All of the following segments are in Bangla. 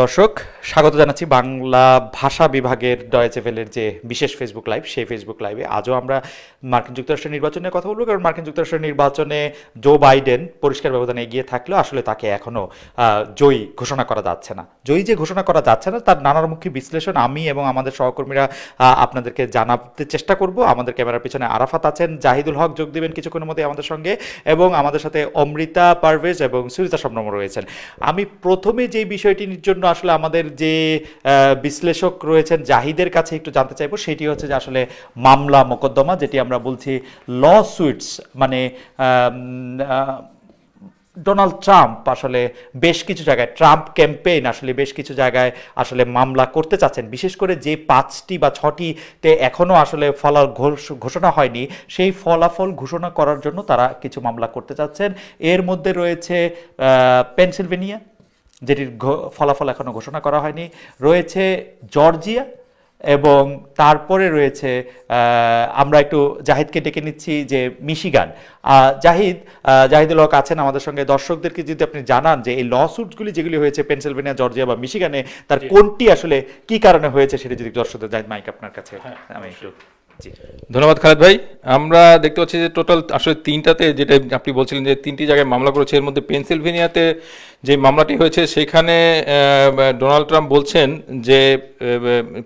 দর্শক স্বাগত জানাচ্ছি বাংলা ভাষা বিভাগের ডয়েচেভেলের যে বিশেষ ফেসবুক লাইভ সেই ফেসবুক লাইভে আজও আমরা মার্কিন যুক্তরাষ্ট্রের নির্বাচনে কথা বলবো কারণ মার্কিন যুক্তরাষ্ট্রের নির্বাচনে জো বাইডেন পরিষ্কার ব্যবধানে এগিয়ে থাকলেও আসলে তাকে এখনও জয়ী ঘোষণা করা যাচ্ছে না জয়ী যে ঘোষণা করা যাচ্ছে না তার নানারমুখী বিশ্লেষণ আমি এবং আমাদের সহকর্মীরা আপনাদেরকে জানাতে চেষ্টা করব আমাদের ক্যামেরার পিছনে আরাফাত আছেন জাহিদুল হক যোগ দেবেন কিছুক্ষণের মধ্যে আমাদের সঙ্গে এবং আমাদের সাথে অমৃতা পারভেজ এবং সুরিতা সম্রম রয়েছেন আমি প্রথমে যে বিষয়টি জন্য জন্য আসলে আমাদের যে বিশ্লেষক রয়েছেন জাহিদের কাছে একটু জানতে চাইবো সেটি হচ্ছে যে আসলে মামলা মোকদ্দমা যেটি আমরা বলছি ল সুইটস মানে ডোনাল্ড ট্রাম্প আসলে বেশ কিছু জায়গায় ট্রাম্প ক্যাম্পেইন আসলে বেশ কিছু জায়গায় আসলে মামলা করতে চাচ্ছেন বিশেষ করে যে পাঁচটি বা ছটিতে এখনও আসলে ফলাফল ঘোষণা হয়নি সেই ফলাফল ঘোষণা করার জন্য তারা কিছু মামলা করতে চাচ্ছেন এর মধ্যে রয়েছে পেনসিলভেনিয়া যেটির ফলাফল এখনো ঘোষণা করা হয়নি রয়েছে জর্জিয়া এবং তারপরে রয়েছে আমরা একটু জাহিদকে ডেকে নিচ্ছি যে মিশিগান জাহিদ জাহিদুল হক আছেন আমাদের সঙ্গে দর্শকদেরকে যদি আপনি জানান যে এই লসুটগুলি যেগুলি হয়েছে পেনসিলভেনিয়া জর্জিয়া বা মিশিগানে তার কোনটি আসলে কি কারণে হয়েছে সেটা যদি দর্শকদের জাহিদ মাইক আপনার কাছে হ্যাঁ, আমি একটু ধন্যবাদ খালেদ ভাই আমরা দেখতে পাচ্ছি যে টোটাল আসলে তিনটাতে যেটা আপনি বলছিলেন যে তিনটি জায়গায় মামলা করেছে এর মধ্যে পেনসিলভেনিয়াতে যে মামলাটি হয়েছে সেখানে ডোনাল্ড ট্রাম্প বলছেন যে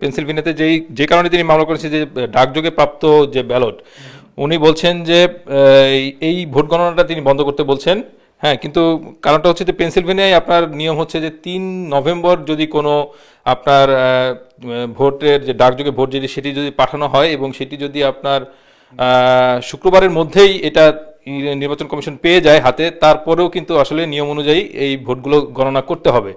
পেনসিলভেনিয়াতে যেই যে কারণে তিনি মামলা করেছেন যে ডাকযোগে প্রাপ্ত যে ব্যালট উনি বলছেন যে এই ভোট গণনাটা তিনি বন্ধ করতে বলছেন হ্যাঁ কিন্তু কারণটা হচ্ছে যে পেনসিলভেনিয়ায় আপনার নিয়ম হচ্ছে যে তিন নভেম্বর যদি কোনো আপনার ভোটের যে ডাকযোগে ভোট যদি সেটি যদি পাঠানো হয় এবং সেটি যদি আপনার শুক্রবারের মধ্যেই এটা নির্বাচন কমিশন পেয়ে যায় হাতে তারপরেও কিন্তু আসলে নিয়ম অনুযায়ী এই ভোটগুলো গণনা করতে হবে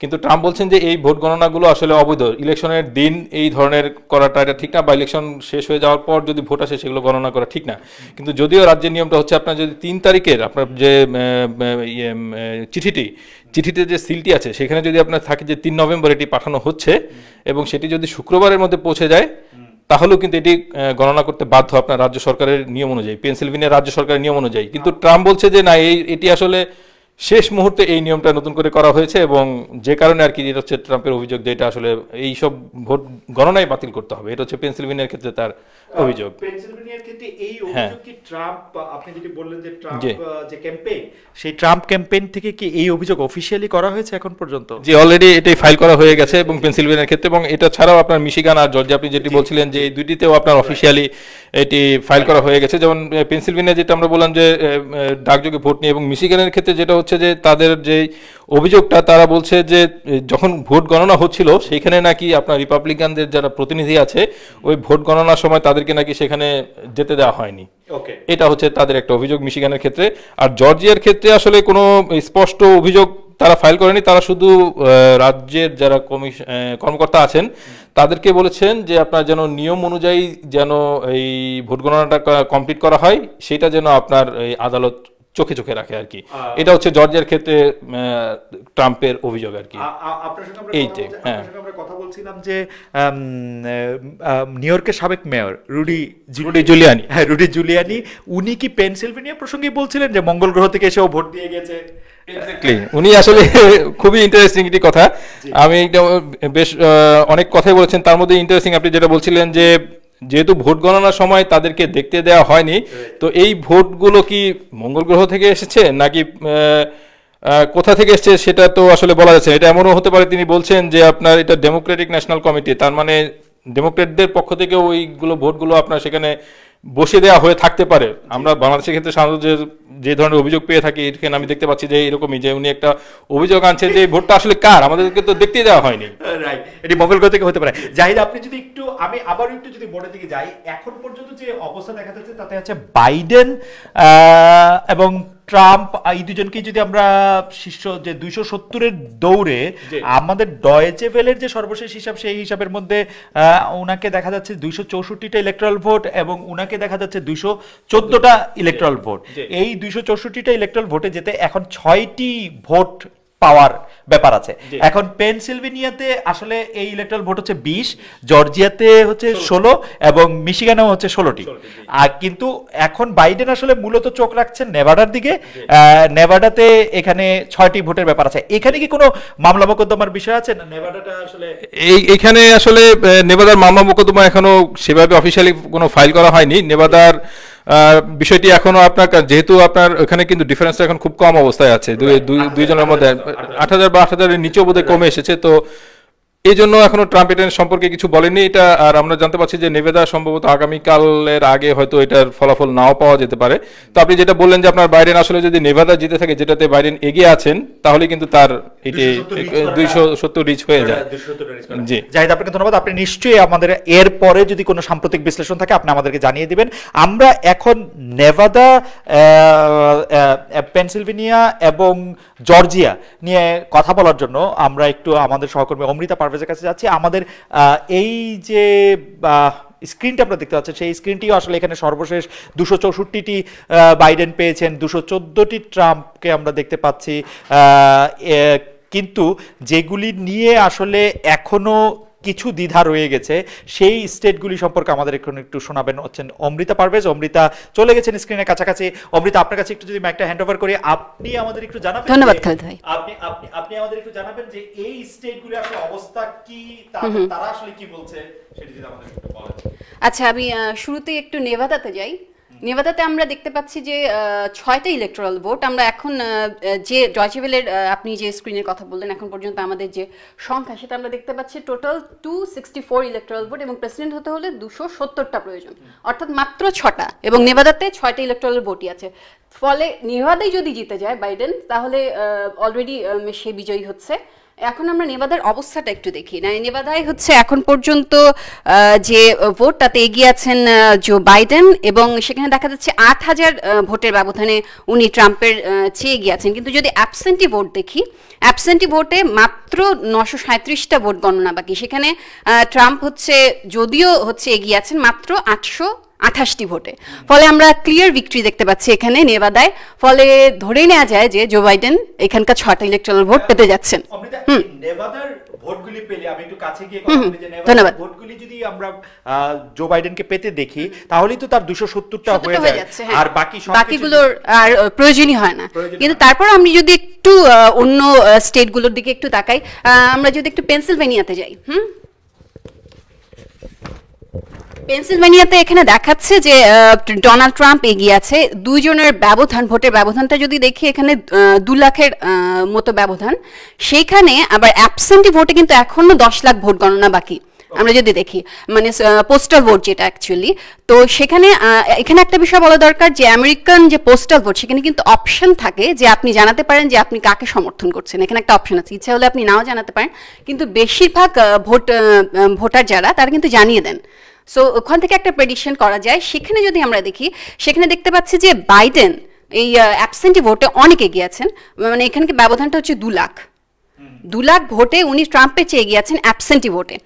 কিন্তু ট্রাম্প বলছেন যে এই ভোট গণনাগুলো আসলে অবৈধ ইলেকশনের দিন এই ধরনের করাটা এটা ঠিক না বা ইলেকশন শেষ হয়ে যাওয়ার পর যদি ভোট আসে সেগুলো গণনা করা ঠিক না কিন্তু যদিও রাজ্যের নিয়মটা হচ্ছে আপনার যদি তিন তারিখের আপনার যে ইয়ে, চিঠিটি চিঠিতে যে সিলটি আছে সেখানে যদি আপনার থাকে যে তিন নভেম্বর এটি পাঠানো হচ্ছে এবং সেটি যদি শুক্রবারের মধ্যে পৌঁছে যায় তাহলেও কিন্তু এটি গণনা করতে বাধ্য আপনার রাজ্য সরকারের নিয়ম অনুযায়ী পেনসিলভেনিয়া রাজ্য সরকারের নিয়ম অনুযায়ী কিন্তু ট্রাম্প বলছে যে না এই এটি আসলে শেষ মুহূর্তে এই নিয়মটা নতুন করে করা হয়েছে এবং যে কারণে আর কি এটা হচ্ছে ট্রাম্পের অভিযোগ যে এটা আসলে এই সব ভোট গণনাই বাতিল করতে হবে এটা হচ্ছে পেনসিলভেনিয়ার ক্ষেত্রে তার অভিযোগ পেনসিলভেনিয়ার ক্ষেত্রে এই হ্যাঁ। অভিযোগ কি ট্রাম্প আপনি যেটি বললেন যে ট্রাম্প যে ক্যাম্পেইন সেই ট্রাম্প ক্যাম্পেইন থেকে কি এই অভিযোগ অফিশিয়ালি করা হয়েছে এখন পর্যন্ত যে অলরেডি এটাই ফাইল করা হয়ে গেছে এবং পেনসিলভেনিয়ার ক্ষেত্রে এবং এটা ছাড়াও আপনার মিশিগান আর জর্জিয়া আপনি যেটি বলছিলেন যে এই দুইটিতেও আপনার অফিশিয়ালি এটি ফাইল করা হয়ে গেছে যেমন পেনসিলভেনিয়া যেটা আমরা বললাম যে ডাকযোগে ভোট নিয়ে এবং মিশিগানের ক্ষেত্রে যেটা হচ্ছে যে তাদের যে অভিযোগটা তারা বলছে যে যখন ভোট গণনা হচ্ছিল সেখানে নাকি আপনার রিপাবলিকানদের যারা প্রতিনিধি আছে ওই ভোট গণনার সময় তাদেরকে নাকি সেখানে যেতে দেওয়া হয়নি এটা হচ্ছে তাদের একটা অভিযোগ মিশিগানের ক্ষেত্রে আর জর্জিয়ার ক্ষেত্রে আসলে কোনো স্পষ্ট অভিযোগ তারা ফাইল করেনি তারা শুধু রাজ্যের যারা কর্মকর্তা আছেন তাদেরকে বলেছেন যে আপনার যেন নিয়ম অনুযায়ী যেন এই ভোট গণনাটা কমপ্লিট করা হয় সেটা যেন আপনার এই আদালত চোখে চোখে রাখে আর কি এটা হচ্ছে জর্জের ক্ষেত্রে ট্রাম্পের অভিযোগ আর কি যে হ্যাঁ কথা বলছিলাম যে নিউ ইয়র্কের সাবেক মেয়র রুডি রুডি জুলিয়ানি হ্যাঁ রুডি জুলিয়ানি উনি কি পেনসিলভেনিয়া প্রসঙ্গে বলছিলেন যে মঙ্গল গ্রহ থেকে এসেও ভোট দিয়ে গেছে উনি আসলে খুবই ইন্টারেস্টিং একটি কথা আমি বেশ অনেক কথাই বলেছেন তার মধ্যে ইন্টারেস্টিং আপনি যেটা বলছিলেন যে যেহেতু ভোট গণনার সময় তাদেরকে দেখতে দেওয়া হয়নি তো এই ভোটগুলো কি মঙ্গল গ্রহ থেকে এসেছে নাকি কোথা থেকে এসছে সেটা তো আসলে বলা যাচ্ছে এটা এমনও হতে পারে তিনি বলছেন যে আপনার এটা ডেমোক্রেটিক ন্যাশনাল কমিটি তার মানে ডেমোক্রেটদের পক্ষ থেকে ওইগুলো ভোটগুলো আপনার সেখানে বসে দেওয়া হয়ে থাকতে পারে আমরা বাংলাদেশের ক্ষেত্রে সাধারণত যে যে ধরনের অভিযোগ পেয়ে থাকি এখানে আমি দেখতে পাচ্ছি যে এরকমই যে উনি একটা অভিযোগ আনছেন যে ভোটটা আসলে কার আমাদেরকে তো দেখতে দেওয়া হয়নি রাইট এটি মঙ্গলগ্রহ থেকে হতে পারে জাহিদ আপনি যদি একটু আমি আবার একটু যদি বোর্ডের দিকে যাই এখন পর্যন্ত যে অবস্থা দেখা যাচ্ছে তাতে আছে বাইডেন এবং ট্রাম্প এই দুজনকে যদি আমরা শীর্ষ যে দুইশো সত্তরের দৌড়ে আমাদের ডয়েচে ভেলের যে সর্বশেষ হিসাব সেই হিসাবের মধ্যে ওনাকে দেখা যাচ্ছে দুইশো চৌষট্টিটা ইলেকট্রাল ভোট এবং ওনাকে দেখা যাচ্ছে দুইশো চোদ্দটা ইলেকট্রাল ভোট এই দুইশো চৌষট্টিটা ইলেকট্রাল ভোটে যেতে এখন ছয়টি ভোট পাওয়ার ব্যাপার আছে এখন পেনসিলভেনিয়াতে আসলে এই ইলেকট্রাল ভোট হচ্ছে বিশ জর্জিয়াতে হচ্ছে ষোলো এবং মিশিগানেও হচ্ছে ষোলোটি আর কিন্তু এখন বাইডেন আসলে মূলত চোখ রাখছেন নেভাডার দিকে নেভাডাতে এখানে ছয়টি ভোটের ব্যাপার আছে এখানে কি কোনো মামলা মোকদ্দমার বিষয় আছে না নেভাডাটা আসলে এই এখানে আসলে নেভাদার মামলা মোকদ্দমা এখনো সেভাবে অফিসিয়ালি কোনো ফাইল করা হয়নি নেভাদার বিষয়টি এখনো আপনার যেহেতু আপনার ওখানে কিন্তু ডিফারেন্সটা এখন খুব কম অবস্থায় আছে দুই দুইজনের মধ্যে আট হাজার বা আট হাজারের নিচেও বোধহয় কমে এসেছে তো এই জন্য এখনো ট্রাম্প এটা সম্পর্কে কিছু বলেনি এটা আর আমরা জানতে পারছি যে নেভেদা সম্ভবত আগামীকালের আগে হয়তো এটার ফলাফল নাও পাওয়া যেতে পারে তো আপনি যেটা বললেন যে আপনার বাইরে আসলে যদি নেভাদা জিতে থাকে যেটাতে বাইরে এগিয়ে আছেন তাহলে কিন্তু তার এটি দুইশো সত্তর রিচ হয়ে যায় জি জাহিদ আপনাকে ধন্যবাদ আপনি নিশ্চয়ই আমাদের এর পরে যদি কোনো সাম্প্রতিক বিশ্লেষণ থাকে আপনি আমাদেরকে জানিয়ে দিবেন আমরা এখন নেভাদা পেনসিলভেনিয়া এবং জর্জিয়া নিয়ে কথা বলার জন্য আমরা একটু আমাদের সহকর্মী অমৃতা পারভেজ আপনাদের কাছে যাচ্ছি আমাদের এই যে স্ক্রিনটা আপনারা দেখতে পাচ্ছেন সেই স্ক্রিনটিও আসলে এখানে সর্বশেষ দুশো চৌষট্টিটি বাইডেন পেয়েছেন দুশো চোদ্দোটি ট্রাম্পকে আমরা দেখতে পাচ্ছি কিন্তু যেগুলি নিয়ে আসলে এখনও কিছু দ্বিধা রয়ে গেছে সেই স্টেটগুলি সম্পর্কে আমাদের এখন একটু শোনাবেন হচ্ছেন অমৃতা পারভেজ অমৃতা চলে গেছেন স্ক্রিনের কাছাকাছি অমৃতা আপনার কাছে একটু যদি ম্যাকটা হ্যান্ড ওভার করি আপনি আমাদের একটু জানাবেন ধন্যবাদ খালেদ ভাই আপনি আপনি আপনি আমাদের একটু জানাবেন যে এই স্টেটগুলি আসলে অবস্থা কি তারা আসলে কি বলছে সেটা যদি আমাদের একটু বলেন আচ্ছা আমি শুরুতেই একটু নেভাদাতে যাই নেভাদাতে আমরা দেখতে পাচ্ছি যে ছয়টা ইলেকট্রাল ভোট আমরা এখন যে জয়চেভেলের আপনি যে স্ক্রিনের কথা বললেন এখন পর্যন্ত আমাদের যে সংখ্যা সেটা আমরা দেখতে পাচ্ছি total two sixty four electoral vote এবং প্রেসিডেন্ট হতে হলে দুশো সত্তরটা প্রয়োজন অর্থাৎ মাত্র ছটা এবং নেভাদাতে ছয়টা ইলেকট্রাল ভোটই আছে ফলে নেভাদাই যদি জিতে যায় বাইডেন তাহলে অলরেডি সে বিজয়ী হচ্ছে এখন আমরা নেবাদার অবস্থাটা একটু দেখি না নেবাদায় হচ্ছে এখন পর্যন্ত যে ভোটটাতে এগিয়ে আছেন জো বাইডেন এবং সেখানে দেখা যাচ্ছে আট হাজার ভোটের ব্যবধানে উনি ট্রাম্পের চেয়ে এগিয়ে আছেন কিন্তু যদি অ্যাবসেন্টি ভোট দেখি অ্যাবসেন্টি ভোটে মাত্র নশো সাঁত্রিশটা ভোট গণনা বাকি সেখানে ট্রাম্প হচ্ছে যদিও হচ্ছে এগিয়ে আছেন মাত্র আটশো আঠাশটি ভোটে ফলে আমরা ক্লিয়ার ভিক্টরি দেখতে পাচ্ছি এখানে নেভাদায় ফলে ধরে নেওয়া যায় যে জো বাইডেন এখানকার ছটা ইলেকট্রাল ভোট পেতে যাচ্ছেন হুম আমরা পেতে দেখি তাহলেই তো তার হয়ে হ্যাঁ। আর বাকি বাকিগুলোর আর প্রয়োজনই হয় না কিন্তু তারপর আমি যদি একটু অন্য স্টেটগুলোর দিকে একটু তাকাই আমরা যদি একটু পেনসিলভেনিয়াতে যাই হম পেন্সিলভেনিয়াতে এখানে দেখাচ্ছে যে ডোনাল্ড ট্রাম্প এগিয়ে আছে দুইজনের ব্যবধান ভোটের ব্যবধানটা যদি দেখি এখানে দু লাখের মতো ব্যবধান সেইখানে আবার অ্যাবসেন্টি ভোটে কিন্তু এখনো দশ লাখ ভোট গণনা বাকি আমরা যদি দেখি মানে পোস্টাল ভোট যেটা অ্যাকচুয়ালি তো সেখানে এখানে একটা বিষয় বলা দরকার যে আমেরিকান যে পোস্টাল ভোট সেখানে কিন্তু অপশন থাকে যে আপনি জানাতে পারেন যে আপনি কাকে সমর্থন করছেন এখানে একটা অপশন আছে ইচ্ছা হলে আপনি নাও জানাতে পারেন কিন্তু বেশিরভাগ ভোট ভোটার যারা তারা কিন্তু জানিয়ে দেন সো ওখান থেকে একটা প্রেডিকশন করা যায় সেখানে যদি আমরা দেখি সেখানে দেখতে পাচ্ছি যে বাইডেন এই অ্যাবসেন্টি ভোটে অনেক গিয়েছেন মানে এখানকে ব্যবধানটা হচ্ছে দু লাখ দু লাখ ভোটে উনি ট্রাম্পের চেয়ে গিয়েছেন আছেন অ্যাবসেন্টি ভোটে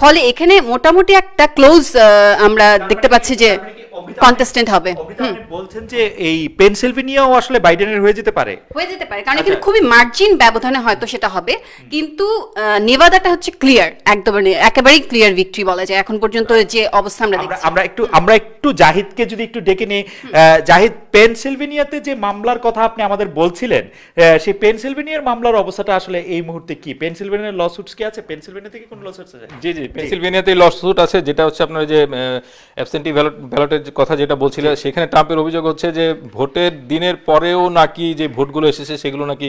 ফলে এখানে মোটামুটি একটা ক্লোজ আমরা মানে দেখতে পাচ্ছি যে কন্টেস্ট্যান্ট হবে বলছেন যে এই পেনসিলভেনিয়াও আসলে বাইডেনের হয়ে যেতে পারে হয়ে যেতে পারে কারণ এখানে আচ্ছা। খুবই মার্জিন ব্যবধানে হয়তো সেটা হবে কিন্তু নেভাদাটা হচ্ছে ক্লিয়ার একদম মানে একেবারেই ক্লিয়ার ভিক্টরি বলা যায় এখন পর্যন্ত আচ্ছা। যে অবস্থা আমরা দেখছি আমরা একটু আমরা একটু জাহিদকে যদি একটু ডেকে নিই জাহিদ পেনসিলভেনিয়াতে যে মামলার কথা আপনি আমাদের বলছিলেন সেই পেনসিলভেনিয়ার মামলার অবস্থাটা আসলে এই মুহূর্তে কি পেনসিলভেনিয়ার লসুটস কি আছে পেনসিলভেনিয়া থেকে কোন লসুটস আছে জি জি পেনসিলভেনিয়াতে লসুট আছে যেটা হচ্ছে আপনার যে অ্যাবসেন্টি ব্যালটের কথা যেটা বলছিল সেখানে ট্রাম্পের অভিযোগ হচ্ছে যে ভোটের দিনের পরেও নাকি যে ভোটগুলো এসেছে সেগুলো নাকি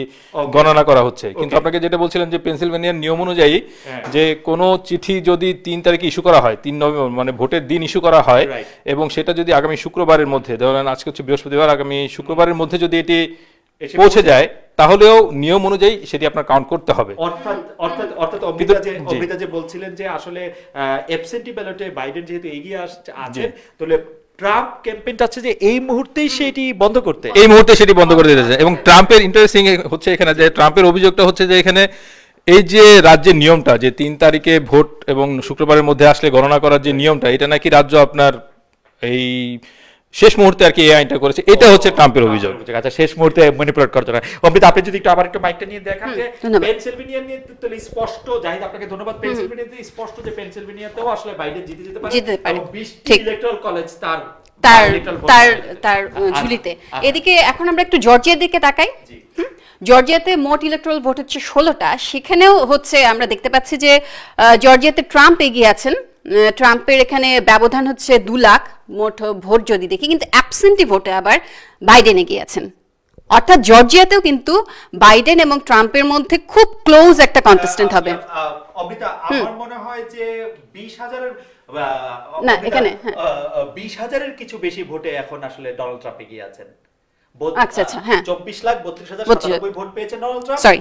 গণনা করা হচ্ছে কিন্তু আপনাকে যেটা বলছিলেন যে পেনসিলভেনিয়ার নিয়ম অনুযায়ী হ্যাঁ। যে কোনো চিঠি যদি তিন তারিখে ইস্যু করা হয় তিন নভেম্বর মানে ভোটের দিন ইস্যু করা হয় এবং সেটা যদি আগামী শুক্রবারের মধ্যে ধরেন আজকে হচ্ছে বৃহস্পতিবার আগামী শুক্রবারের মধ্যে যদি এটি পৌঁছে যায় তাহলেও নিয়ম অনুযায়ী সেটি আপনার কাউন্ট করতে হবে অর্থাৎ অর্থাৎ অর্থাৎ অমিতা যে অমিতা যে বলছিলেন যে আসলে অ্যাবসেন্টি ব্যালটে বাইডেন যেহেতু এগিয়ে আসছে আছেন তাহলে ট্রাম্প ক্যাম্পেইন চাচ্ছে যে এই মুহূর্তেই সেটি বন্ধ করতে এই মুহূর্তে সেটি বন্ধ করে দিতে এবং ট্রাম্পের ইন্টারেস্টিং হচ্ছে এখানে যে ট্রাম্পের অভিযোগটা হচ্ছে যে এখানে এই যে রাজ্যের নিয়মটা যে তিন তারিখে ভোট এবং শুক্রবারের মধ্যে আসলে গণনা করার যে নিয়মটা এটা নাকি রাজ্য আপনার এই শেষ মুহূর্তে আর কি এই আইনটা করেছে এটা হচ্ছে ট্রাম্পের আচ্ছা, অভিযোগ আচ্ছা, আচ্ছা শেষ মুহূর্তে ম্যানিপুলেট করতে না অমৃত আপনি যদি একটু আবার একটু মাইকটা নিয়ে দেখান যে পেনসিলভেনিয়া নিয়ে তাহলে স্পষ্ট জাহিদ আপনাকে ধন্যবাদ পেনসিলভেনিয়াতে স্পষ্ট যে পেনসিলভেনিয়াতেও আসলে বাইডেন জিতে যেতে পারে জিতে পারে ঠিক ইলেকট্রাল কলেজ তার তার তার তার আচ্ছা, ঝুলিতে এদিকে এখন আমরা একটু জর্জিয়ার দিকে তাকাই জর্জিয়াতে মোট ইলেকট্রাল ভোট হচ্ছে ষোলোটা সেখানেও হচ্ছে আমরা দেখতে পাচ্ছি যে জর্জিয়াতে ট্রাম্প এগিয়ে আছেন ট্রাম্পের এখানে ব্যবধান হচ্ছে দু লাখ মোট ভোট যদি দেখি কিন্তু অ্যাবসেন্টি ভোটে আবার বাইডেনে গিয়েছেন অর্থাৎ জর্জিয়াতেও কিন্তু বাইডেন এবং ট্রাম্পের মধ্যে খুব ক্লোজ একটা কন্টেস্টেন্ট আচ্ছা, হবে আচ্ছা, অমিতা আমার মনে হয় যে 20000 না এখানে 20000 হ্যাঁ। হাজারের কিছু বেশি ভোটে এখন আসলে ডোনাল্ড ট্রাম্প এগিয়ে আছেন আচ্ছা আচ্ছা হ্যাঁ 24 লাখ 32097 ভোট পেয়েছেন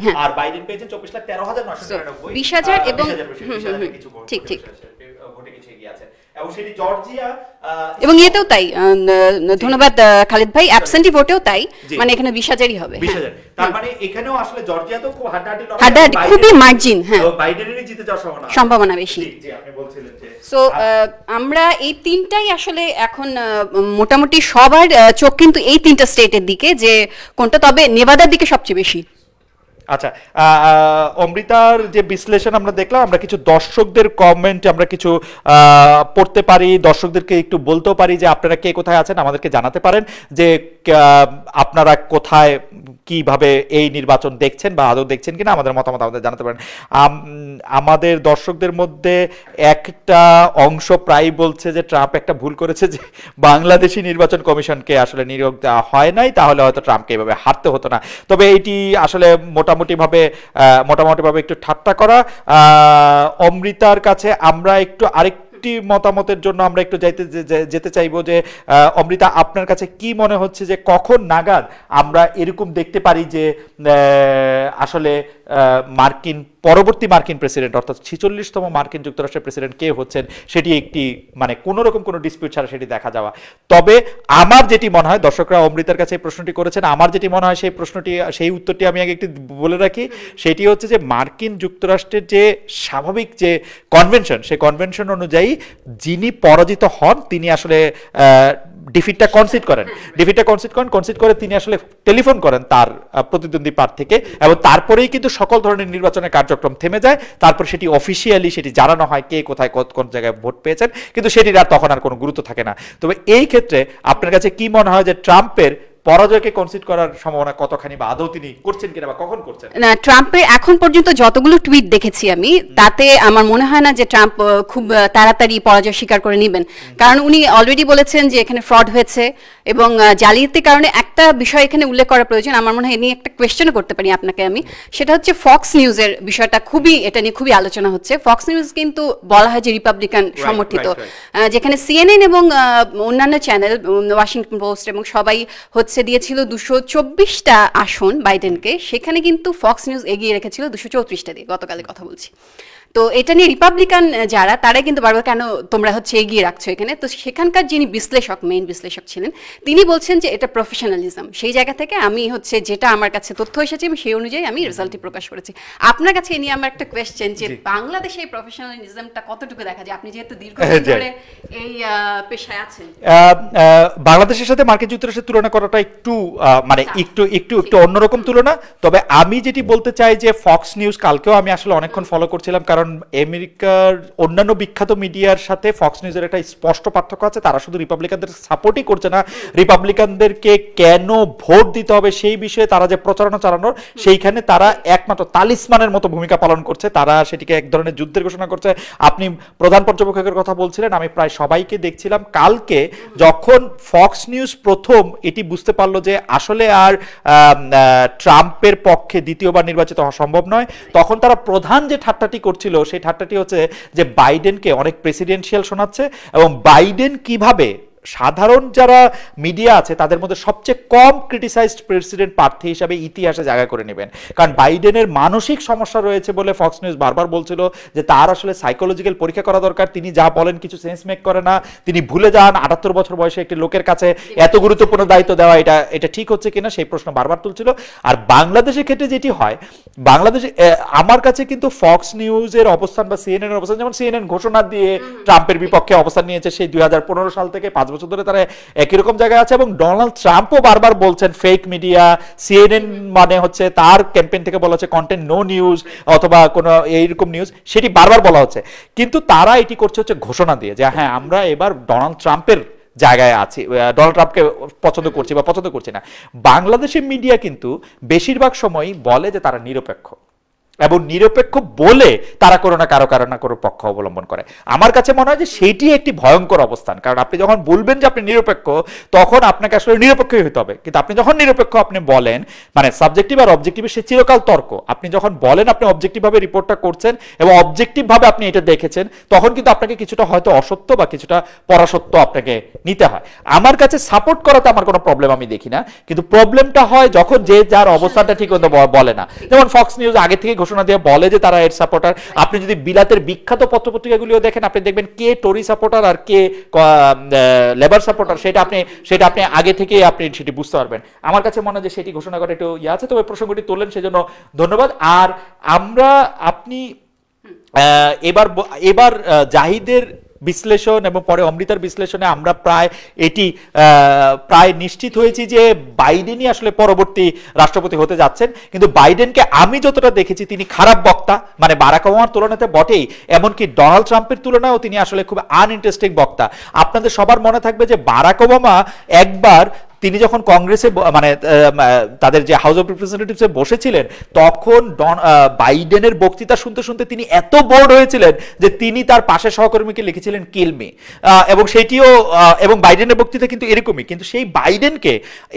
হ্যাঁ আর বাইডেন পেয়েছেন 24 লাখ 13999 20000 এবং 20000 ঠিক ঠিক আছে এবং এতেও তাই ধন্যবাদ খালিদ ভাই অ্যাবসেন্টি ভোটেও তাই মানে এখানে বিশ হাজারই হবে তার হ্যাঁ। মানে এখানেও আসলে জর্জিয়া তো খুব হাড্ডাহাড্ডি হাড্ডাহাড্ডি খুবই মার্জিন হ্যাঁ বাইডেনেরই জিতে যাওয়ার সম্ভাবনা সম্ভাবনা বেশি জি আপনি বলছিলেন যে সো আমরা এই তিনটাই আসলে এখন মোটামুটি সবার চোখ কিন্তু এই তিনটা স্টেটের দিকে যে কোনটা তবে নেভাদার দিকে সবচেয়ে বেশি আচ্ছা অমৃতার যে বিশ্লেষণ আমরা দেখলাম আমরা কিছু দর্শকদের কমেন্ট আমরা কিছু পড়তে পারি দর্শকদেরকে একটু বলতেও পারি যে আপনারা কে কোথায় আছেন আমাদেরকে জানাতে পারেন যে আপনারা কোথায় কিভাবে এই নির্বাচন দেখছেন বা আদৌ দেখছেন কিনা আমাদের মতামত আমাদের জানাতে পারেন আমাদের দর্শকদের মধ্যে একটা অংশ প্রায় বলছে যে ট্রাম্প একটা ভুল করেছে যে বাংলাদেশি নির্বাচন কমিশনকে আসলে নিয়োগ দেওয়া হয় নাই তাহলে হয়তো ট্রাম্পকে এভাবে হারতে হতো না তবে এটি আসলে মোটা মোটামুটিভাবে মোটামুটিভাবে একটু ঠাট্টা করা অমৃতার কাছে আমরা একটু আরেক মতামতের জন্য আমরা একটু যাইতে যেতে চাইবো যে অমৃতা আপনার কাছে কি মনে হচ্ছে যে কখন নাগাদ আমরা এরকম দেখতে পারি যে আসলে মার্কিন পরবর্তী মার্কিন প্রেসিডেন্ট অর্থাৎ ছিচল্লিশতম মার্কিন যুক্তরাষ্ট্রের প্রেসিডেন্ট কে হচ্ছেন সেটি একটি মানে কোনো রকম কোনো ডিসপিউট ছাড়া সেটি দেখা যাওয়া তবে আমার যেটি মনে হয় দর্শকরা অমৃতার কাছে প্রশ্নটি করেছেন আমার যেটি মনে হয় সেই প্রশ্নটি সেই উত্তরটি আমি আগে একটি বলে রাখি সেটি হচ্ছে যে মার্কিন যুক্তরাষ্ট্রের যে স্বাভাবিক যে কনভেনশন সেই কনভেনশন অনুযায়ী যিনি পরাজিত হন তিনি আসলে ডিফিটটা কনসিড করেন ডিফিটটা কনসিড করেন কনসিড করে তিনি আসলে টেলিফোন করেন তার প্রতিদ্বন্দ্বী প্রার্থীকে থেকে এবং তারপরেই কিন্তু সকল ধরনের নির্বাচনের কার্যক্রম থেমে যায় তারপর সেটি অফিসিয়ালি সেটি জানানো হয় কে কোথায় কোন জায়গায় ভোট পেয়েছেন কিন্তু সেটির আর তখন আর কোনো গুরুত্ব থাকে না তবে এই ক্ষেত্রে আপনার কাছে কি মনে হয় যে ট্রাম্পের পরাজয়কে কনসিড করার সম্ভাবনা কতখানি বা আদৌ তিনি করছেন কিনা বা কখন করছেন না ট্রাম্পের এখন পর্যন্ত যতগুলো টুইট দেখেছি আমি তাতে আমার মনে হয় না যে ট্রাম্প খুব তাড়াতাড়ি পরাজয় স্বীকার করে নেবেন কারণ উনি অলরেডি বলেছেন যে এখানে ফ্রড হয়েছে এবং জালিয়াতির কারণে একটা বিষয় এখানে উল্লেখ করা প্রয়োজন আমার মনে হয় নিয়ে একটা কোয়েশ্চেন করতে পারি আপনাকে আমি সেটা হচ্ছে ফক্স নিউজের বিষয়টা খুবই এটা নিয়ে খুবই আলোচনা হচ্ছে ফক্স নিউজ কিন্তু বলা হয় যে রিপাবলিকান সমর্থিত যেখানে সিএনএন এবং অন্যান্য চ্যানেল ওয়াশিংটন পোস্ট এবং সবাই হচ্ছে হচ্ছে দিয়েছিল দুশো চব্বিশটা আসন বাইডেনকে সেখানে কিন্তু ফক্স নিউজ এগিয়ে রেখেছিল দুশো চৌত্রিশটা দিয়ে গতকালের কথা বলছি তো এটা নিয়ে রিপাবলিকান যারা তারা কিন্তু বারবার কেন তোমরা হচ্ছে এগিয়ে রাখছো এখানে তো সেখানকার যিনি বিশ্লেষক মেইন বিশ্লেষক ছিলেন তিনি বলছেন যে এটা প্রফেশনালিজম সেই জায়গা থেকে আমি হচ্ছে যেটা আমার কাছে তথ্য এসেছে আমি সেই অনুযায়ী আমি রেজাল্টটি প্রকাশ করেছি আপনার কাছে এ নিয়ে আমার একটা কোয়েশ্চেন যে বাংলাদেশে এই প্রফেশনালিজমটা কতটুকু দেখা যায় আপনি যেহেতু দীর্ঘদিন হ্যাঁ, ধরে এই পেশায় আছেন বাংলাদেশের সাথে মার্কিন যুক্তরাষ্ট্রের তুলনা করাটা একটু মানে আচ্ছা। একটু একটু একটু অন্যরকম তুলনা তবে আমি যেটি বলতে চাই যে ফক্স নিউজ কালকেও আমি আসলে অনেকক্ষণ ফলো করছিলাম কারণ কারণ আমেরিকার অন্যান্য বিখ্যাত মিডিয়ার সাথে ফক্স নিউজের একটা স্পষ্ট পার্থক্য আছে তারা শুধু রিপাবলিকানদের সাপোর্টই করছে না রিপাবলিকানদেরকে কেন ভোট দিতে হবে সেই বিষয়ে তারা যে প্রচারণা চালানোর সেইখানে তারা একমাত্র তালিসমানের মতো ভূমিকা পালন করছে তারা সেটিকে এক ধরনের যুদ্ধের ঘোষণা করছে আপনি প্রধান পর্যবেক্ষকের কথা বলছিলেন আমি প্রায় সবাইকে দেখছিলাম কালকে যখন ফক্স নিউজ প্রথম এটি বুঝতে পারলো যে আসলে আর ট্রাম্পের পক্ষে দ্বিতীয়বার নির্বাচিত হওয়া সম্ভব নয় তখন তারা প্রধান যে ঠাট্টাটি করছিল ছিল সেই ঠাট্টাটি হচ্ছে যে বাইডেনকে অনেক প্রেসিডেন্সিয়াল শোনাচ্ছে এবং বাইডেন কিভাবে সাধারণ যারা মিডিয়া আছে তাদের মধ্যে সবচেয়ে কম ক্রিটিসাইজড প্রেসিডেন্ট প্রার্থী হিসাবে ইতিহাসে জায়গা করে নেবেন কারণ বাইডেনের মানসিক সমস্যা রয়েছে বলে ফক্স নিউজ বারবার বলছিল যে তার আসলে সাইকোলজিক্যাল পরীক্ষা করা দরকার তিনি যা বলেন কিছু সেন্স মেক করে না তিনি ভুলে যান আটাত্তর বছর বয়সে একটি লোকের কাছে এত গুরুত্বপূর্ণ দায়িত্ব দেওয়া এটা এটা ঠিক হচ্ছে কিনা সেই প্রশ্ন বারবার তুলছিল আর বাংলাদেশের ক্ষেত্রে যেটি হয় বাংলাদেশে আমার কাছে কিন্তু ফক্স নিউজের অবস্থান বা সিএনএন অবস্থান যেমন সিএনএন ঘোষণা দিয়ে ট্রাম্পের বিপক্ষে অবস্থান নিয়েছে সেই দুই সাল থেকে পাঁচ বছর ধরে তারা একই রকম জায়গায় আছে এবং ডোনাল্ড ট্রাম্পও বারবার বলছেন ফেক মিডিয়া সিএনএন মানে হচ্ছে তার ক্যাম্পেইন থেকে বলা হচ্ছে কন্টেন্ট নো নিউজ অথবা কোনো এইরকম নিউজ সেটি বারবার বলা হচ্ছে কিন্তু তারা এটি করছে হচ্ছে ঘোষণা দিয়ে যে হ্যাঁ আমরা এবার ডোনাল্ড ট্রাম্পের জায়গায় আছি ডোনাল্ড ট্রাম্পকে পছন্দ করছি বা পছন্দ করছি না বাংলাদেশের মিডিয়া কিন্তু বেশিরভাগ সময় বলে যে তারা নিরপেক্ষ এবং নিরপেক্ষ বলে তারা কোনো না কারো কারো না কোনো পক্ষ অবলম্বন করে আমার কাছে মনে হয় যে সেটি একটি ভয়ঙ্কর অবস্থান কারণ আপনি যখন বলবেন যে আপনি নিরপেক্ষ তখন আপনাকে আসলে নিরপেক্ষই হতে হবে কিন্তু আপনি যখন নিরপেক্ষ আপনি বলেন মানে সাবজেক্টিভ আর অবজেক্টিভের সে চিরকাল তর্ক আপনি যখন বলেন আপনি অবজেক্টিভভাবে রিপোর্টটা করছেন এবং অবজেক্টিভভাবে আপনি এটা দেখেছেন তখন কিন্তু আপনাকে কিছুটা হয়তো অসত্য বা কিছুটা পরাসত্য আপনাকে নিতে হয় আমার কাছে সাপোর্ট করাতে আমার কোনো প্রবলেম আমি দেখি না কিন্তু প্রবলেমটা হয় যখন যে যার অবস্থানটা ঠিক মতো বলে না যেমন ফক্স নিউজ আগে থেকে ঘোষণা দিয়ে বলে যে তারা এর সাপোর্টার আপনি যদি বিলাতের বিখ্যাত পত্রপত্রিকাগুলিও দেখেন আপনি দেখবেন কে টরি সাপোর্টার আর কে লেবার সাপোর্টার সেটা আপনি সেটা আপনি আগে থেকে আপনি সেটি বুঝতে পারবেন আমার কাছে মনে হয় যে সেটি ঘোষণা করে একটু ইয়ে আছে তবে প্রসঙ্গটি তোলেন সেজন্য ধন্যবাদ আর আমরা আপনি এবার এবার জাহিদের বিশ্লেষণ এবং পরে অমৃতার বিশ্লেষণে আমরা প্রায় এটি প্রায় নিশ্চিত হয়েছি যে বাইডেনই আসলে পরবর্তী রাষ্ট্রপতি হতে যাচ্ছেন কিন্তু বাইডেনকে আমি যতটা দেখেছি তিনি খারাপ বক্তা মানে বারাক ওবামার তুলনাতে বটেই এমনকি ডোনাল্ড ট্রাম্পের তুলনায়ও তিনি আসলে খুব আনইন্টারেস্টিং বক্তা আপনাদের সবার মনে থাকবে যে বারাক ওবামা একবার তিনি যখন কংগ্রেসে মানে তাদের যে হাউস অফ রিপ্রেজেন্টেটিভসে বসেছিলেন তখন বাইডেনের বক্তৃতা শুনতে শুনতে তিনি এত বোর্ড হয়েছিলেন যে তিনি তার পাশে সহকর্মীকে লিখেছিলেন কিলমি এবং সেটিও এবং বাইডেনের বক্তৃতা কিন্তু এরকমই কিন্তু সেই বাইডেনকে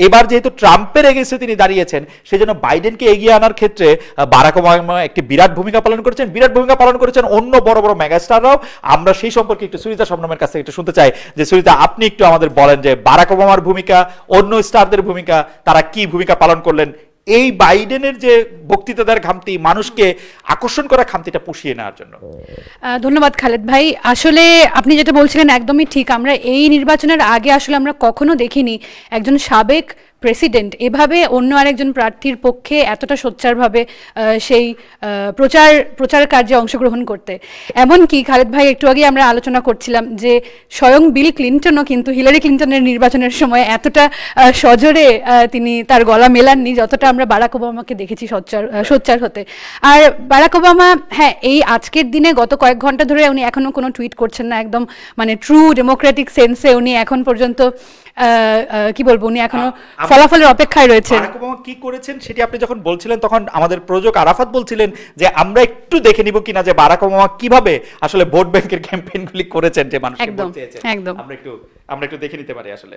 এবার যেহেতু ট্রাম্পের এগেন্সে তিনি দাঁড়িয়েছেন সেই জন্য বাইডেনকে এগিয়ে আনার ক্ষেত্রে বারাক ওবামা একটি বিরাট ভূমিকা পালন করেছেন বিরাট ভূমিকা পালন করেছেন অন্য বড় বড় মেগাস্টাররাও আমরা সেই সম্পর্কে একটু সুরিতা সবনমের কাছ থেকে একটু শুনতে চাই যে সুরিতা আপনি একটু আমাদের বলেন যে বারাক ওবামার ভূমিকা অন্য স্টারদের ভূমিকা তারা কি ভূমিকা পালন করলেন এই বাইডেনের যে বক্তৃতাদার খামতি মানুষকে আকর্ষণ করা খামতিটা পুষিয়ে নেওয়ার জন্য ধন্যবাদ খালেদ ভাই আসলে আপনি যেটা বলছিলেন একদমই ঠিক আমরা এই নির্বাচনের আগে আসলে আমরা কখনো দেখিনি একজন সাবেক প্রেসিডেন্ট এভাবে অন্য আরেকজন প্রার্থীর পক্ষে এতটা সোচ্চারভাবে সেই প্রচার প্রচার কার্যে অংশগ্রহণ করতে এমনকি খালেদ ভাই একটু আগে আমরা আলোচনা করছিলাম যে স্বয়ং বিল ক্লিন্টনও কিন্তু হিলারি ক্লিন্টনের নির্বাচনের সময় এতটা সজোরে তিনি তার গলা মেলাননি যতটা আমরা বারাক ওবামাকে দেখেছি সোচ্চার সোচ্চার হতে আর বারাক ওবামা হ্যাঁ এই আজকের দিনে গত কয়েক ঘন্টা ধরে উনি এখনও কোনো টুইট করছেন না একদম মানে ট্রু ডেমোক্রেটিক সেন্সে উনি এখন পর্যন্ত কি বলবো উনি এখনো ফলাফলের অপেক্ষায় রয়েছেন কি করেছেন সেটি আপনি যখন বলছিলেন তখন আমাদের প্রযোজক আরাফাত বলছিলেন যে আমরা একটু দেখে নিব কিনা যে বারাক ওবামা কিভাবে আসলে ভোট ব্যাংকের ক্যাম্পেইন গুলি করেছেন যে মানুষকে একদম একদম আমরা একটু আমরা একটু দেখে নিতে পারি আসলে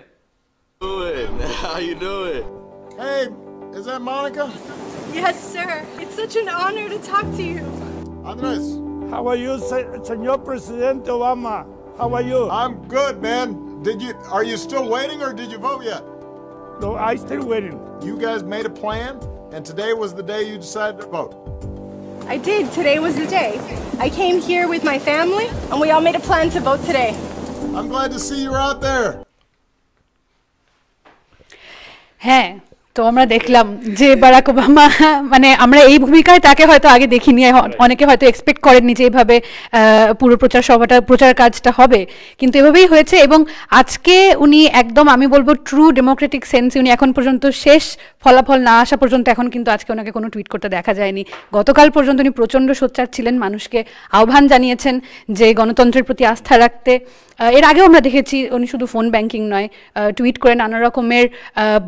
is that Monica? Yes, sir. It's such an honor to talk to you. Andres. How are you, Senor President Obama? How are you? I'm good, man. Did you? Are you still waiting, or did you vote yet? No, I still waiting. You guys made a plan, and today was the day you decided to vote. I did. Today was the day. I came here with my family, and we all made a plan to vote today. I'm glad to see you're out there. Hey. তো আমরা দেখলাম যে বারাক ওবামা মানে আমরা এই ভূমিকায় তাকে হয়তো আগে দেখিনি অনেকে হয়তো এক্সপেক্ট করেননি যে এইভাবে পুরো প্রচার সভাটা প্রচার কাজটা হবে কিন্তু এভাবেই হয়েছে এবং আজকে উনি একদম আমি বলবো ট্রু ডেমোক্রেটিক সেন্স উনি এখন পর্যন্ত শেষ ফলাফল না আসা পর্যন্ত এখন কিন্তু আজকে ওনাকে কোনো টুইট করতে দেখা যায়নি গতকাল পর্যন্ত উনি প্রচণ্ড সোচ্চার ছিলেন মানুষকে আহ্বান জানিয়েছেন যে গণতন্ত্রের প্রতি আস্থা রাখতে এর আগেও আমরা দেখেছি উনি শুধু ফোন ব্যাংকিং নয় টুইট করে নানা রকমের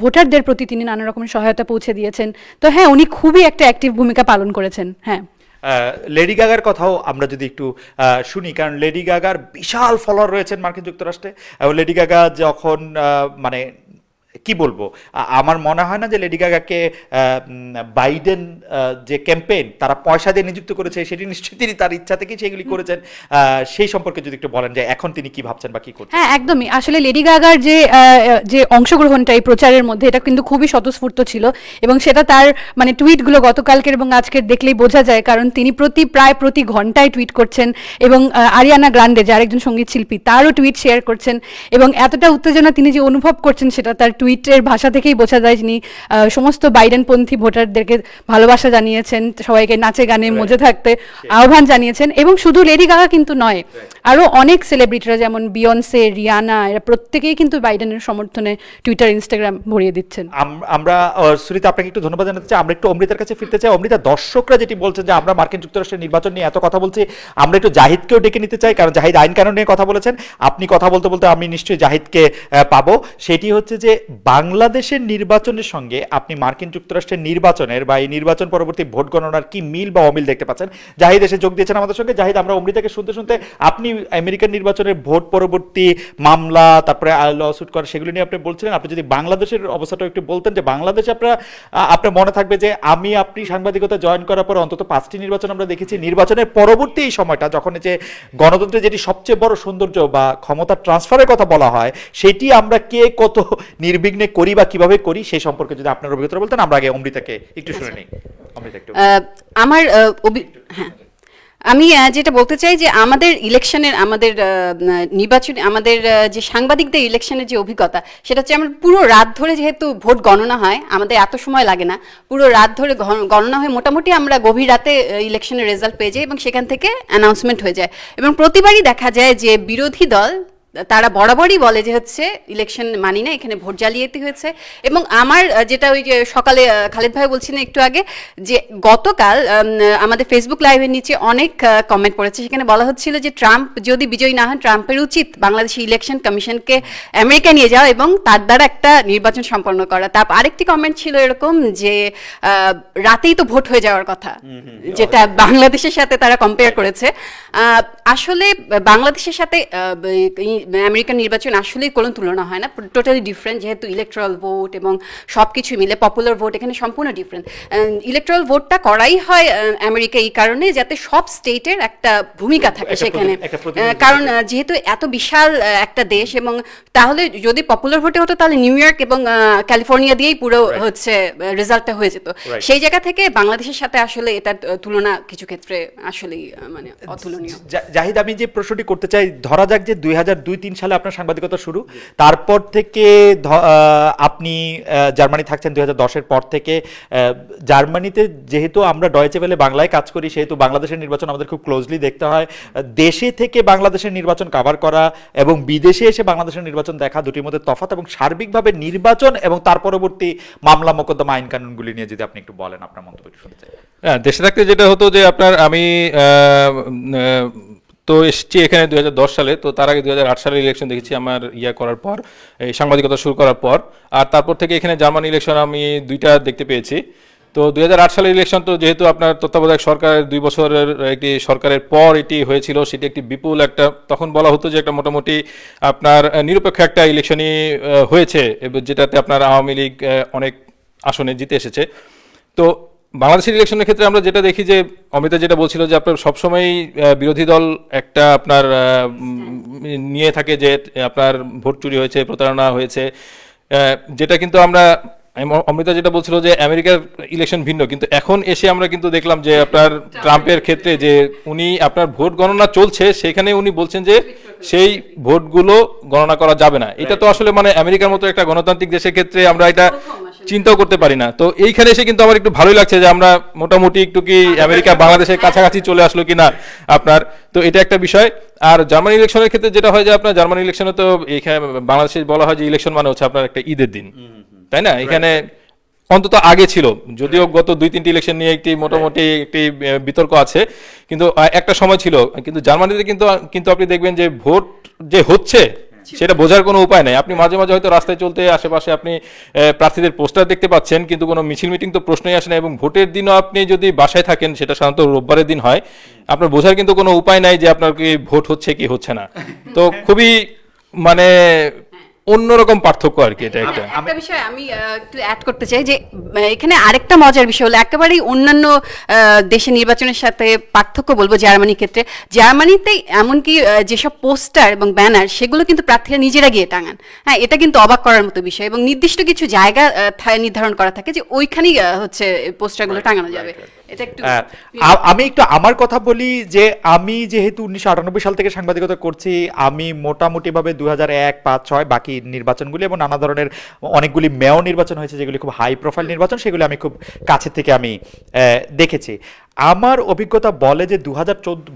ভোটারদের প্রতি তিনি নানা নানা রকম সহায়তা পৌঁছে দিয়েছেন তো হ্যাঁ উনি খুবই একটা অ্যাক্টিভ ভূমিকা পালন করেছেন হ্যাঁ লেডি গাগার কথাও আমরা যদি একটু শুনি কারণ লেডি গাগার বিশাল ফলোয়ার রয়েছেন মার্কিন যুক্তরাষ্ট্রে লেডি গাগা যখন মানে কি বলবো আমার মনে হয় না যে লেডি গাগাকে বাইডেন যে ক্যাম্পেইন তারা পয়সা দিয়ে নিযুক্ত করেছে সেটি নিশ্চয়ই তিনি তার ইচ্ছা থেকেই সেগুলি করেছেন সেই সম্পর্কে যদি একটু বলেন যে এখন তিনি কি ভাবছেন বা কি করছেন হ্যাঁ একদমই আসলে লেডি গাগার যে যে অংশগ্রহণটা এই প্রচারের মধ্যে এটা কিন্তু খুবই স্বতঃস্ফূর্ত ছিল এবং সেটা তার মানে টুইটগুলো গতকালকের এবং আজকের দেখলেই বোঝা যায় কারণ তিনি প্রতি প্রায় প্রতি ঘন্টায় টুইট করছেন এবং আরিয়ানা গ্রান্ডে যে আরেকজন সঙ্গীত শিল্পী তারও টুইট শেয়ার করছেন এবং এতটা উত্তেজনা তিনি যে অনুভব করছেন সেটা তার টুইটের ভাষা থেকেই বোঝা যায় যিনি সমস্ত বাইডেনপন্থী ভোটারদেরকে ভালোবাসা জানিয়েছেন সবাইকে নাচে গানে মজে থাকতে আহ্বান জানিয়েছেন এবং শুধু লেডি গাগা কিন্তু নয় আরও অনেক সেলিব্রিটিরা যেমন বিয়নসে রিয়ানা এরা প্রত্যেকেই কিন্তু বাইডেনের সমর্থনে টুইটার ইনস্টাগ্রাম ভরিয়ে দিচ্ছেন আমরা সুরিতা আপনাকে একটু ধন্যবাদ জানাতে চাই আমরা একটু অমৃতার কাছে ফিরতে চাই অমৃতা দর্শকরা যেটি বলছেন যে আমরা মার্কিন যুক্তরাষ্ট্রের নির্বাচন নিয়ে এত কথা বলছি আমরা একটু জাহিদকেও ডেকে নিতে চাই কারণ জাহিদ আইন কানুন নিয়ে কথা বলেছেন আপনি কথা বলতে বলতে আমি নিশ্চয়ই জাহিদকে পাবো সেটি হচ্ছে যে বাংলাদেশের নির্বাচনের সঙ্গে আপনি মার্কিন যুক্তরাষ্ট্রের নির্বাচনের বা এই নির্বাচন পরবর্তী ভোট গণনার কি মিল বা অমিল দেখতে পাচ্ছেন জাহিদ এসে যোগ দিয়েছেন আমাদের সঙ্গে জাহিদ আমরা অমৃতাকে শুনতে শুনতে আপনি আমেরিকান নির্বাচনের ভোট পরবর্তী মামলা তারপরে লসুট করা সেগুলো নিয়ে আপনি বলছিলেন আপনি যদি বাংলাদেশের অবস্থাটা একটু বলতেন যে বাংলাদেশ আপনার আপনার মনে থাকবে যে আমি আপনি সাংবাদিকতা জয়েন করার পর অন্তত পাঁচটি নির্বাচন আমরা দেখেছি নির্বাচনের পরবর্তী এই সময়টা যখন যে গণতন্ত্রের যেটি সবচেয়ে বড় সৌন্দর্য বা ক্ষমতা ট্রান্সফারের কথা বলা হয় সেটি আমরা কে কত নির্বিঘ্নে করি বা কিভাবে করি সেই সম্পর্কে যদি আপনার অভিজ্ঞতা বলতেন আমরা আগে অমৃতাকে একটু শুনে আচ্ছা। নিই অমৃতা একটু আমার হ্যাঁ আমি যেটা বলতে চাই যে আমাদের ইলেকশনের আমাদের নির্বাচন আমাদের যে সাংবাদিকদের ইলেকশনের যে অভিজ্ঞতা সেটা হচ্ছে আমার পুরো রাত ধরে যেহেতু ভোট গণনা হয় আমাদের এত সময় লাগে না পুরো রাত ধরে গণনা হয়ে মোটামুটি আমরা গভীর রাতে ইলেকশনের রেজাল্ট পেয়ে যাই এবং সেখান থেকে অ্যানাউন্সমেন্ট হয়ে যায় এবং প্রতিবারই দেখা যায় যে বিরোধী দল তারা বরাবরই বলে যে হচ্ছে ইলেকশন মানি না এখানে ভোট জালিয়াতি হয়েছে এবং আমার যেটা ওই যে সকালে খালেদ ভাই বলছিলেন একটু আগে যে গতকাল আমাদের ফেসবুক লাইভের নিচে অনেক কমেন্ট পড়েছে সেখানে বলা হচ্ছিল যে ট্রাম্প যদি বিজয়ী না হন ট্রাম্পের উচিত বাংলাদেশি ইলেকশন কমিশনকে আমেরিকা নিয়ে যাওয়া এবং তার দ্বারা একটা নির্বাচন সম্পন্ন করা তার আরেকটি কমেন্ট ছিল এরকম যে রাতেই তো ভোট হয়ে যাওয়ার কথা যেটা বাংলাদেশের সাথে তারা কম্পেয়ার করেছে আসলে বাংলাদেশের সাথে আমেরিকান নির্বাচন আসলে কোনো তুলনা হয় না টোটালি ডিফারেন্ট যেহেতু ইলেকট্রাল ভোট এবং সব কিছু মিলে পপুলার ভোট এখানে সম্পূর্ণ ডিফারেন্ট ইলেকট্রাল ভোটটা করাই হয় আমেরিকা এই কারণে যাতে সব স্টেটের একটা ভূমিকা থাকে সেখানে কারণ যেহেতু এত বিশাল একটা দেশ এবং তাহলে যদি পপুলার ভোটে হতো তাহলে নিউ ইয়র্ক এবং ক্যালিফোর্নিয়া দিয়েই পুরো হচ্ছে রেজাল্টটা হয়ে যেত সেই জায়গা থেকে বাংলাদেশের সাথে আসলে এটার তুলনা কিছু ক্ষেত্রে আসলেই মানে অতুলনীয় জাহিদ আমি যে প্রশ্নটি করতে চাই ধরা যাক যে দুই দুই তিন সালে আপনার সাংবাদিকতা শুরু তারপর থেকে আপনি জার্মানি থাকছেন দুই হাজার পর থেকে জার্মানিতে যেহেতু আমরা ডয়েচে ভেলে বাংলায় কাজ করি সেহেতু বাংলাদেশের নির্বাচন আমাদের খুব ক্লোজলি দেখতে হয় দেশে থেকে বাংলাদেশের নির্বাচন কাভার করা এবং বিদেশে এসে বাংলাদেশের নির্বাচন দেখা দুটির মধ্যে তফাত এবং সার্বিকভাবে নির্বাচন এবং তার পরবর্তী মামলা মোকদ্দমা আইন কানুনগুলি নিয়ে যদি আপনি একটু বলেন আপনার মন্তব্য শুনতে হ্যাঁ দেশে থাকতে যেটা হতো যে আপনার আমি তো এসেছি এখানে দু সালে তো তার আগে দু সালের ইলেকশন দেখেছি আমার ইয়া করার পর এই সাংবাদিকতা শুরু করার পর আর তারপর থেকে এখানে জার্মান ইলেকশন আমি দুইটা দেখতে পেয়েছি তো দুই সালের ইলেকশন তো যেহেতু আপনার তত্ত্বাবধায়ক সরকারের দুই বছরের একটি সরকারের পর এটি হয়েছিল সেটি একটি বিপুল একটা তখন বলা হতো যে একটা মোটামুটি আপনার নিরপেক্ষ একটা ইলেকশনই হয়েছে যেটাতে আপনার আওয়ামী লীগ অনেক আসনে জিতে এসেছে তো বাংলাদেশের ইলেকশনের ক্ষেত্রে আমরা যেটা দেখি যে অমিতা যেটা বলছিল যে আপনার সবসময়ই বিরোধী দল একটা আপনার নিয়ে থাকে যে আপনার ভোট চুরি হয়েছে প্রতারণা হয়েছে যেটা কিন্তু আমরা অমৃতা যেটা বলছিল যে আমেরিকার ইলেকশন ভিন্ন কিন্তু এখন এসে আমরা কিন্তু দেখলাম যে আপনার ট্রাম্পের ক্ষেত্রে যে উনি আপনার ভোট গণনা চলছে সেখানে উনি বলছেন যে সেই ভোটগুলো গণনা করা যাবে না এটা তো আসলে মানে আমেরিকার মতো একটা গণতান্ত্রিক দেশের ক্ষেত্রে আমরা এটা চিন্তাও করতে পারি না তো এইখানে এসে কিন্তু আমার একটু ভালোই লাগছে যে আমরা মোটামুটি একটু কি আমেরিকা বাংলাদেশের হ্যাঁ। কাছাকাছি চলে আসলো কিনা আপনার তো এটা একটা বিষয় আর জার্মানি ইলেকশনের ক্ষেত্রে যেটা হয় যে আপনার জার্মানি ইলেকশনে তো এখানে বাংলাদেশে বলা হয় যে ইলেকশন মানে হচ্ছে আপনার একটা ঈদের দিন তাই না এখানে অন্তত আগে ছিল যদিও গত দুই তিনটি ইলেকশন নিয়ে একটি মোটামুটি একটি বিতর্ক আছে কিন্তু একটা সময় ছিল কিন্তু জার্মানিতে কিন্তু কিন্তু আপনি দেখবেন যে ভোট যে হচ্ছে সেটা বোঝার কোনো উপায় নাই আপনি মাঝে মাঝে হয়তো রাস্তায় চলতে আশেপাশে আপনি প্রার্থীদের পোস্টার দেখতে পাচ্ছেন কিন্তু কোনো মিছিল মিটিং তো প্রশ্নই আসে না এবং ভোটের দিনও আপনি যদি বাসায় থাকেন সেটা সাধারণত রোববারের দিন হয় আপনার বোঝার কিন্তু কোনো উপায় নাই যে আপনার কি ভোট হচ্ছে কি হচ্ছে না তো খুবই মানে অন্যরকম পার্থক্য আর কি এটা একটা একটা বিষয় আমি একটু অ্যাড করতে চাই যে এখানে আরেকটা মজার বিষয় হলো একেবারে অন্যান্য দেশের নির্বাচনের সাথে পার্থক্য বলবো জার্মানির ক্ষেত্রে জার্মানিতে এমনকি যেসব পোস্টার এবং ব্যানার সেগুলো কিন্তু প্রার্থীরা নিজেরা গিয়ে টাঙান হ্যাঁ এটা কিন্তু অবাক করার মতো বিষয় এবং নির্দিষ্ট কিছু জায়গা নির্ধারণ করা থাকে যে ওইখানেই হচ্ছে পোস্টারগুলো টাঙানো যাবে হ্যাঁ, ইয়ে আমি একটু আমার কথা বলি যে আমি যেহেতু উনিশশো আটানব্বই সাল থেকে সাংবাদিকতা করছি আমি মোটামুটিভাবে দু হাজার এক পাঁচ ছয় বাকি নির্বাচনগুলি এবং নানা ধরনের অনেকগুলি মেয়র নির্বাচন হয়েছে যেগুলি খুব হাই প্রোফাইল নির্বাচন সেগুলি আমি খুব কাছে থেকে আমি দেখেছি আমার অভিজ্ঞতা বলে যে দু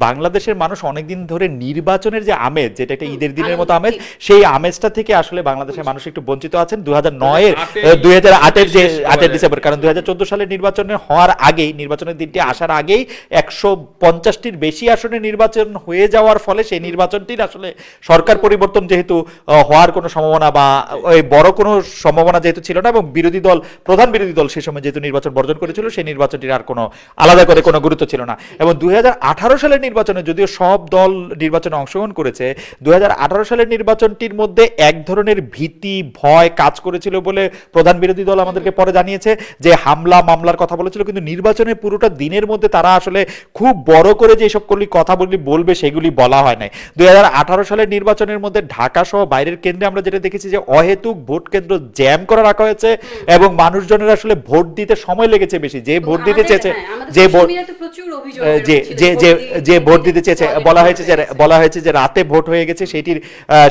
বাংলাদেশের মানুষ অনেকদিন ধরে নির্বাচনের যে আমেজ যেটা একটা ঈদের দিনের মতো আমেজ সেই আমেজটা থেকে আসলে বাংলাদেশের মানুষ একটু বঞ্চিত আছেন দু হাজার নয়ের দুই হাজার আটের যে আটের ডিসেম্বর কারণ দু হাজার চোদ্দ সালের নির্বাচনে হওয়ার আগেই নির্বাচনের দিনটি আসার আগেই একশো পঞ্চাশটির বেশি আসনে নির্বাচন হয়ে যাওয়ার ফলে সেই নির্বাচনটির আসলে সরকার পরিবর্তন যেহেতু হওয়ার কোনো সম্ভাবনা বা ওই বড় কোনো সম্ভাবনা যেহেতু ছিল না এবং বিরোধী দল প্রধান বিরোধী দল সেই সময় যেহেতু নির্বাচন বর্জন করেছিল সেই নির্বাচনটির আর কোনো আলাদা করে কোনো গুরুত্ব ছিল না এবং দু সালের নির্বাচনে যদিও সব দল নির্বাচনে অংশগ্রহণ করেছে দু সালের নির্বাচনটির মধ্যে এক ধরনের ভীতি ভয় কাজ করেছিল বলে প্রধান বিরোধী দল আমাদেরকে পরে জানিয়েছে যে হামলা মামলার কথা বলেছিল কিন্তু নির্বাচনের পুরোটা দিনের মধ্যে তারা আসলে খুব বড় করে যে সব করলি কথা বলি বলবে সেগুলি বলা হয় নাই দুই সালের নির্বাচনের মধ্যে ঢাকা সহ বাইরের কেন্দ্রে আমরা যেটা দেখেছি যে অহেতুক ভোট কেন্দ্র জ্যাম করে রাখা হয়েছে এবং মানুষজনের আসলে ভোট দিতে সময় লেগেছে বেশি যে ভোট দিতে চেয়েছে যে ভোট я так যে যে যে ভোট দিতে চেয়েছে বলা হয়েছে যে বলা হয়েছে যে রাতে ভোট হয়ে গেছে সেটির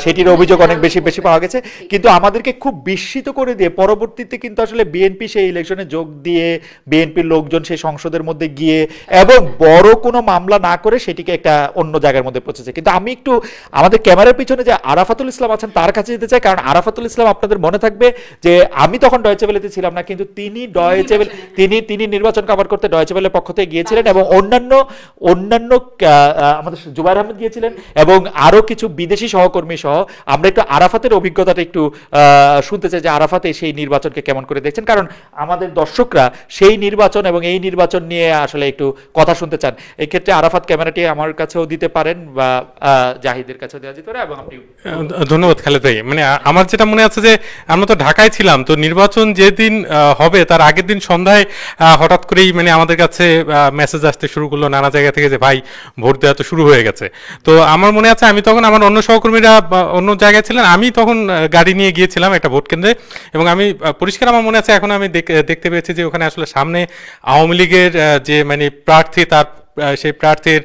সেটির অভিযোগ অনেক বেশি বেশি পাওয়া গেছে কিন্তু আমাদেরকে খুব বিস্মিত করে দিয়ে পরবর্তীতে কিন্তু আসলে বিএনপি সেই ইলেকশনে যোগ দিয়ে বিএনপির লোকজন সেই সংসদের মধ্যে গিয়ে এবং বড় কোনো মামলা না করে সেটিকে একটা অন্য জায়গার মধ্যে পৌঁছেছে কিন্তু আমি একটু আমাদের ক্যামেরার পিছনে যে আরাফাতুল ইসলাম আছেন তার কাছে যেতে চাই কারণ আরাফাতুল ইসলাম আপনাদের মনে থাকবে যে আমি তখন ডয়েচেবেলেতে ছিলাম না কিন্তু তিনি ডয়েচেবেল তিনি তিনি নির্বাচন কভার করতে ডয়েচেবেলের পক্ষ থেকে গিয়েছিলেন এবং অন্যান্য অন্যান্য আমাদের জুবাইর আহমেদ গিয়েছিলেন এবং আরও কিছু বিদেশি সহকর্মী সহ আমরা একটু আরাফাতের অভিজ্ঞতাটা একটু শুনতে চাই যে আরাফাতে সেই নির্বাচনকে কেমন করে দেখছেন কারণ আমাদের দর্শকরা সেই নির্বাচন এবং এই নির্বাচন নিয়ে আসলে একটু কথা শুনতে চান এক্ষেত্রে আরাফাত ক্যামেরাটি আমার কাছেও দিতে পারেন বা জাহিদের কাছেও দেওয়া যেতে পারে এবং আপনি ধন্যবাদ খালেদ ভাই মানে আমার যেটা মনে আছে যে আমরা তো ঢাকায় ছিলাম তো নির্বাচন যেদিন হবে তার আগের দিন সন্ধ্যায় হঠাৎ করেই মানে আমাদের কাছে মেসেজ আসতে শুরু করলো নানা জায়গা থেকে যে ভাই ভোট দেওয়া তো শুরু হয়ে গেছে তো আমার মনে আছে আমি তখন আমার অন্য সহকর্মীরা অন্য জায়গায় ছিলেন আমি তখন গাড়ি নিয়ে গিয়েছিলাম একটা ভোট কেন্দ্রে এবং আমি পরিষ্কার আমার মনে আছে এখন আমি দেখতে পেয়েছি যে ওখানে আসলে সামনে আওয়ামী লীগের যে মানে প্রার্থী তার সেই প্রার্থীর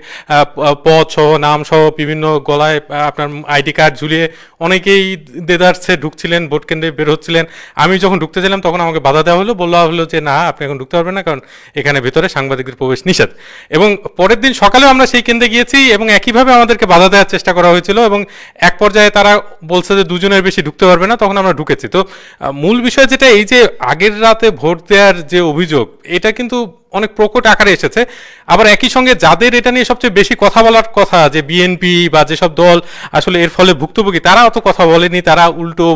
পদ সহ নাম সহ বিভিন্ন গলায় আপনার আইডি কার্ড ঝুলিয়ে অনেকেই দেদার্সে ঢুকছিলেন ভোট কেন্দ্রে বের হচ্ছিলেন আমি যখন ঢুকতে ছিলাম তখন আমাকে বাধা দেওয়া হলো বলা হলো যে না আপনি এখন ঢুকতে পারবেন না কারণ এখানে ভেতরে সাংবাদিকদের প্রবেশ নিষেধ এবং পরের দিন সকালেও আমরা সেই কেন্দ্রে গিয়েছি এবং একইভাবে আমাদেরকে বাধা দেওয়ার চেষ্টা করা হয়েছিল এবং এক পর্যায়ে তারা বলছে যে দুজনের বেশি ঢুকতে পারবে না তখন আমরা ঢুকেছি তো মূল বিষয় যেটা এই যে আগের রাতে ভোট দেওয়ার যে অভিযোগ এটা কিন্তু অনেক প্রকট আকারে এসেছে আবার একই সঙ্গে যাদের এটা নিয়ে সবচেয়ে বেশি কথা বলার কথা যে বিএনপি বা যেসব দল আসলে এর ফলে ভুক্তভোগী তারা অত কথা বলেনি তারা উল্টো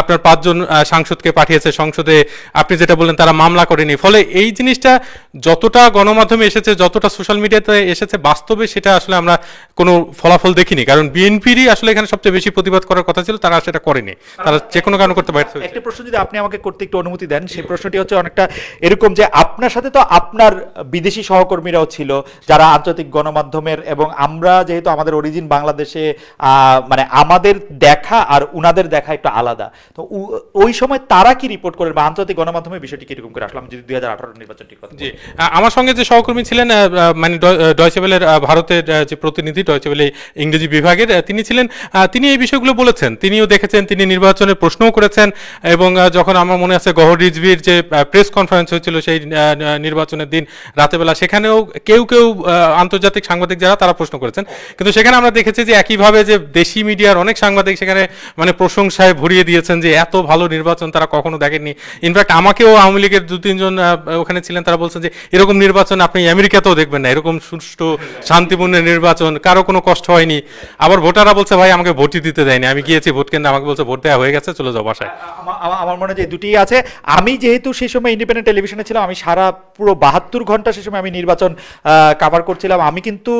আপনার পাঁচজন সাংসদকে পাঠিয়েছে সংসদে আপনি যেটা বললেন তারা মামলা করেনি ফলে এই জিনিসটা যতটা গণমাধ্যমে এসেছে যতটা সোশ্যাল মিডিয়াতে এসেছে বাস্তবে সেটা আসলে আমরা কোনো ফলাফল দেখিনি কারণ বিএনপিরই আসলে এখানে সবচেয়ে বেশি প্রতিবাদ করার কথা ছিল তারা সেটা করেনি তারা যে কোনো কারণ করতে পারছে একটা প্রশ্ন যদি আপনি আমাকে করতে একটু অনুমতি দেন সেই প্রশ্নটি হচ্ছে অনেকটা এরকম যে আপনার সাথে তো আপনার বিদেশি সহকর্মীরাও ছিল যারা আন্তর্জাতিক গণমাধ্যমের এবং আমরা যেহেতু আমাদের অরিজিন বাংলাদেশে মানে আমাদের দেখা আর উনাদের দেখা একটু আলাদা তো ওই সময় তারা কি রিপোর্ট করেন বা আন্তর্জাতিক গণমাধ্যমে বিষয়টি কিরকম করে আসলাম যদি দুই হাজার আঠারো নির্বাচনটির জি আমার সঙ্গে যে সহকর্মী ছিলেন মানে ডয়চেবেলের ভারতের যে প্রতিনিধি ডয়চেবেলে ইংরেজি বিভাগের তিনি ছিলেন তিনি এই বিষয়গুলো বলেছেন তিনিও দেখেছেন তিনি নির্বাচনের প্রশ্নও করেছেন এবং যখন আমার মনে আছে গহর রিজভির যে প্রেস কনফারেন্স হয়েছিল সেই নির্বাচন নির্বাচনের দিন রাতে বেলা সেখানেও কেউ কেউ আন্তর্জাতিক সাংবাদিক যারা তারা প্রশ্ন করেছেন কিন্তু সেখানে আমরা দেখেছি যে একইভাবে যে দেশি মিডিয়ার অনেক সাংবাদিক সেখানে মানে প্রশংসায় ভরিয়ে দিয়েছেন যে এত ভালো নির্বাচন তারা কখনো দেখেননি ইনফ্যাক্ট আমাকেও আওয়ামী লীগের দু তিনজন ওখানে ছিলেন তারা বলছেন যে এরকম নির্বাচন আপনি আমেরিকাতেও দেখবেন না এরকম সুষ্ঠু শান্তিপূর্ণ নির্বাচন কারো কোনো কষ্ট হয়নি আবার ভোটাররা বলছে ভাই আমাকে ভোটই দিতে দেয়নি আমি গিয়েছি ভোট কেন্দ্রে আমাকে বলছে ভোট দেওয়া হয়ে গেছে চলে যাও বাসায় আমার মনে হয় যে দুটি আছে আমি যেহেতু সেই সময় ইন্ডিপেন্ডেন্ট টেলিভিশনে ছিলাম আমি সারা পুরো বাহাত্তর ঘন্টা সে সময় আমি নির্বাচন কাভার করছিলাম আমি কিন্তু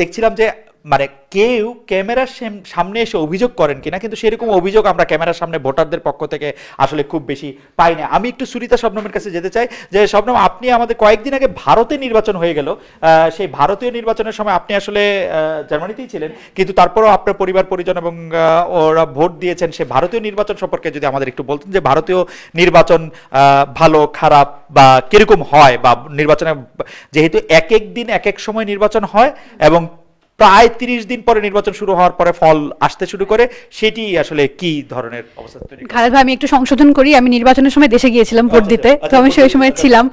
দেখছিলাম যে মানে কেউ ক্যামেরার সামনে এসে অভিযোগ করেন কিনা কিন্তু সেরকম অভিযোগ আমরা ক্যামেরার সামনে ভোটারদের পক্ষ থেকে আসলে খুব বেশি পাই না আমি একটু সুরিতা স্বপ্নমের কাছে যেতে চাই যে স্বপ্নম আপনি আমাদের কয়েকদিন আগে ভারতে নির্বাচন হয়ে গেল সেই ভারতীয় নির্বাচনের সময় আপনি আসলে জার্মানিতেই ছিলেন কিন্তু তারপরেও আপনার পরিবার পরিজন এবং ওরা ভোট দিয়েছেন সে ভারতীয় নির্বাচন সম্পর্কে যদি আমাদের একটু বলতেন যে ভারতীয় নির্বাচন ভালো খারাপ বা কিরকম হয় বা নির্বাচনে যেহেতু এক এক দিন এক এক সময় নির্বাচন হয় এবং প্রায় তিরিশ দিন পরে নির্বাচন শুরু হওয়ার পরে ফল আসতে শুরু করে সেটি আসলে কি ধরনের অবস্থা খালেদ ভাই আমি একটু সংশোধন করি আমি নির্বাচনের সময় দেশে গিয়েছিলাম ভোট আচ্ছা, দিতে আচ্ছা। তো আমি সেই সময় আচ্ছা। ছিলাম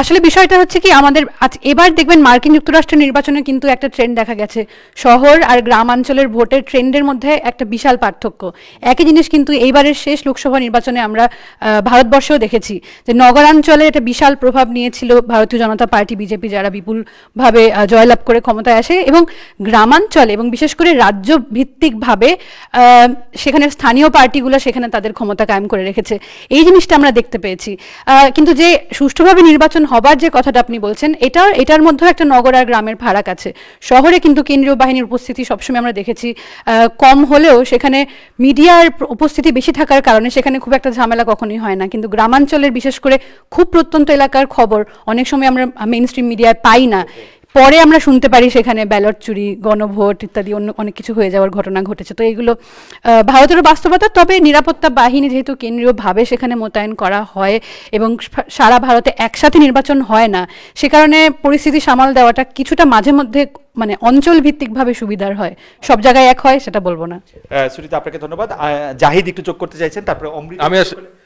আসলে বিষয়টা হচ্ছে কি আমাদের এবার দেখবেন মার্কিন যুক্তরাষ্ট্রের নির্বাচনে কিন্তু একটা ট্রেন্ড দেখা গেছে শহর আর গ্রামাঞ্চলের ভোটের ট্রেন্ডের মধ্যে একটা বিশাল পার্থক্য একই জিনিস কিন্তু এইবারের শেষ লোকসভা নির্বাচনে আমরা ভারতবর্ষেও দেখেছি যে নগরাঞ্চলে একটা বিশাল প্রভাব নিয়েছিল ভারতীয় জনতা পার্টি বিজেপি যারা বিপুলভাবে জয়লাভ করে ক্ষমতায় আসে এবং গ্রামাঞ্চলে এবং বিশেষ করে রাজ্য ভিত্তিকভাবে সেখানে স্থানীয় পার্টিগুলো সেখানে তাদের ক্ষমতা কায়েম করে রেখেছে এই জিনিসটা আমরা দেখতে পেয়েছি কিন্তু যে সুষ্ঠুভাবে নির্বাচন হবার যে কথাটা আপনি বলছেন এটা এটার মধ্যেও একটা নগর আর গ্রামের ফারাক আছে শহরে কিন্তু কেন্দ্রীয় বাহিনীর উপস্থিতি সবসময় আমরা দেখেছি কম হলেও সেখানে মিডিয়ার উপস্থিতি বেশি থাকার কারণে সেখানে খুব একটা ঝামেলা কখনোই হয় না কিন্তু গ্রামাঞ্চলের বিশেষ করে খুব প্রত্যন্ত এলাকার খবর অনেক সময় আমরা মেইন স্ট্রিম মিডিয়ায় পাই না পরে আমরা শুনতে পারি সেখানে ব্যালট চুরি গণভোট ইত্যাদি অন্য অনেক কিছু হয়ে যাওয়ার ঘটনা ঘটেছে তো এগুলো ভারতেরও বাস্তবতা তবে নিরাপত্তা বাহিনী যেহেতু কেন্দ্রীয়ভাবে সেখানে মোতায়েন করা হয় এবং সারা ভারতে একসাথে নির্বাচন হয় না সে কারণে পরিস্থিতি সামাল দেওয়াটা কিছুটা মাঝে মধ্যে মানে অঞ্চল ভিত্তিকভাবে সুবিধার হয় সব জায়গায় এক হয় সেটা বলবো না সুরিতা আপনাকে ধন্যবাদ জাহিদ একটু যোগ করতে চাইছেন তারপরে আমি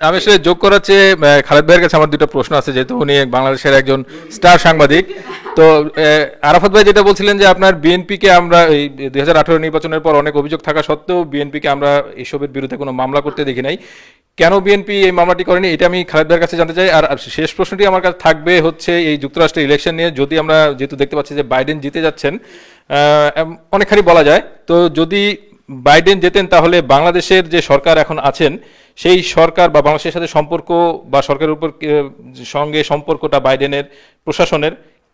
আমি আসলে যোগ করার চেয়ে খালেদ ভাইয়ের কাছে আমার দুটো প্রশ্ন আছে যেহেতু উনি বাংলাদেশের একজন স্টার সাংবাদিক তো আরাফাত ভাই যেটা বলছিলেন যে আপনার বিএনপিকে আমরা এই দুই নির্বাচনের পর অনেক অভিযোগ থাকা সত্ত্বেও বিএনপিকে আমরা এসবের বিরুদ্ধে কোনো মামলা করতে দেখি নাই কেন বিএনপি এই মামলাটি করেনি এটা আমি খালেদ ভাইয়ের কাছে জানতে চাই আর শেষ প্রশ্নটি আমার কাছে থাকবে হচ্ছে এই যুক্তরাষ্ট্রের ইলেকশন নিয়ে যদি আমরা যেহেতু দেখতে পাচ্ছি যে বাইডেন জিতে যাচ্ছেন অনেকখানি বলা যায় তো যদি বাইডেন যেতেন তাহলে বাংলাদেশের যে সরকার এখন আছেন সেই সরকার বা বাংলাদেশের সাথে সম্পর্ক বা সরকারের উপর সঙ্গে সম্পর্কটা বাইডেনের প্রশাসনের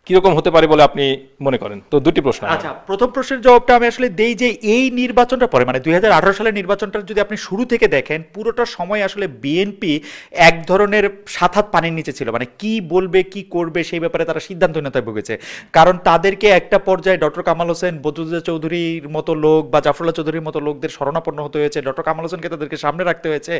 কিরকম হতে পারে বলে আপনি মনে করেন তো দুটি প্রশ্ন আচ্ছা প্রথম প্রশ্নের জবাবটা আমি আসলে দেই যে এই নির্বাচনটা পরে মানে দুই সালের নির্বাচনটা যদি আপনি শুরু থেকে দেখেন পুরোটা সময় আসলে বিএনপি এক ধরনের সাত হাত পানির নিচে ছিল মানে কি বলবে কি করবে সেই ব্যাপারে তারা সিদ্ধান্ত নেতায় ভুগেছে কারণ তাদেরকে একটা পর্যায়ে ডক্টর কামাল হোসেন বদুজা চৌধুরীর মতো লোক বা জাফরুল্লাহ চৌধুরীর মতো লোকদের স্মরণাপন্ন হতে হয়েছে ডক্টর কামাল হোসেনকে তাদেরকে সামনে রাখতে হয়েছে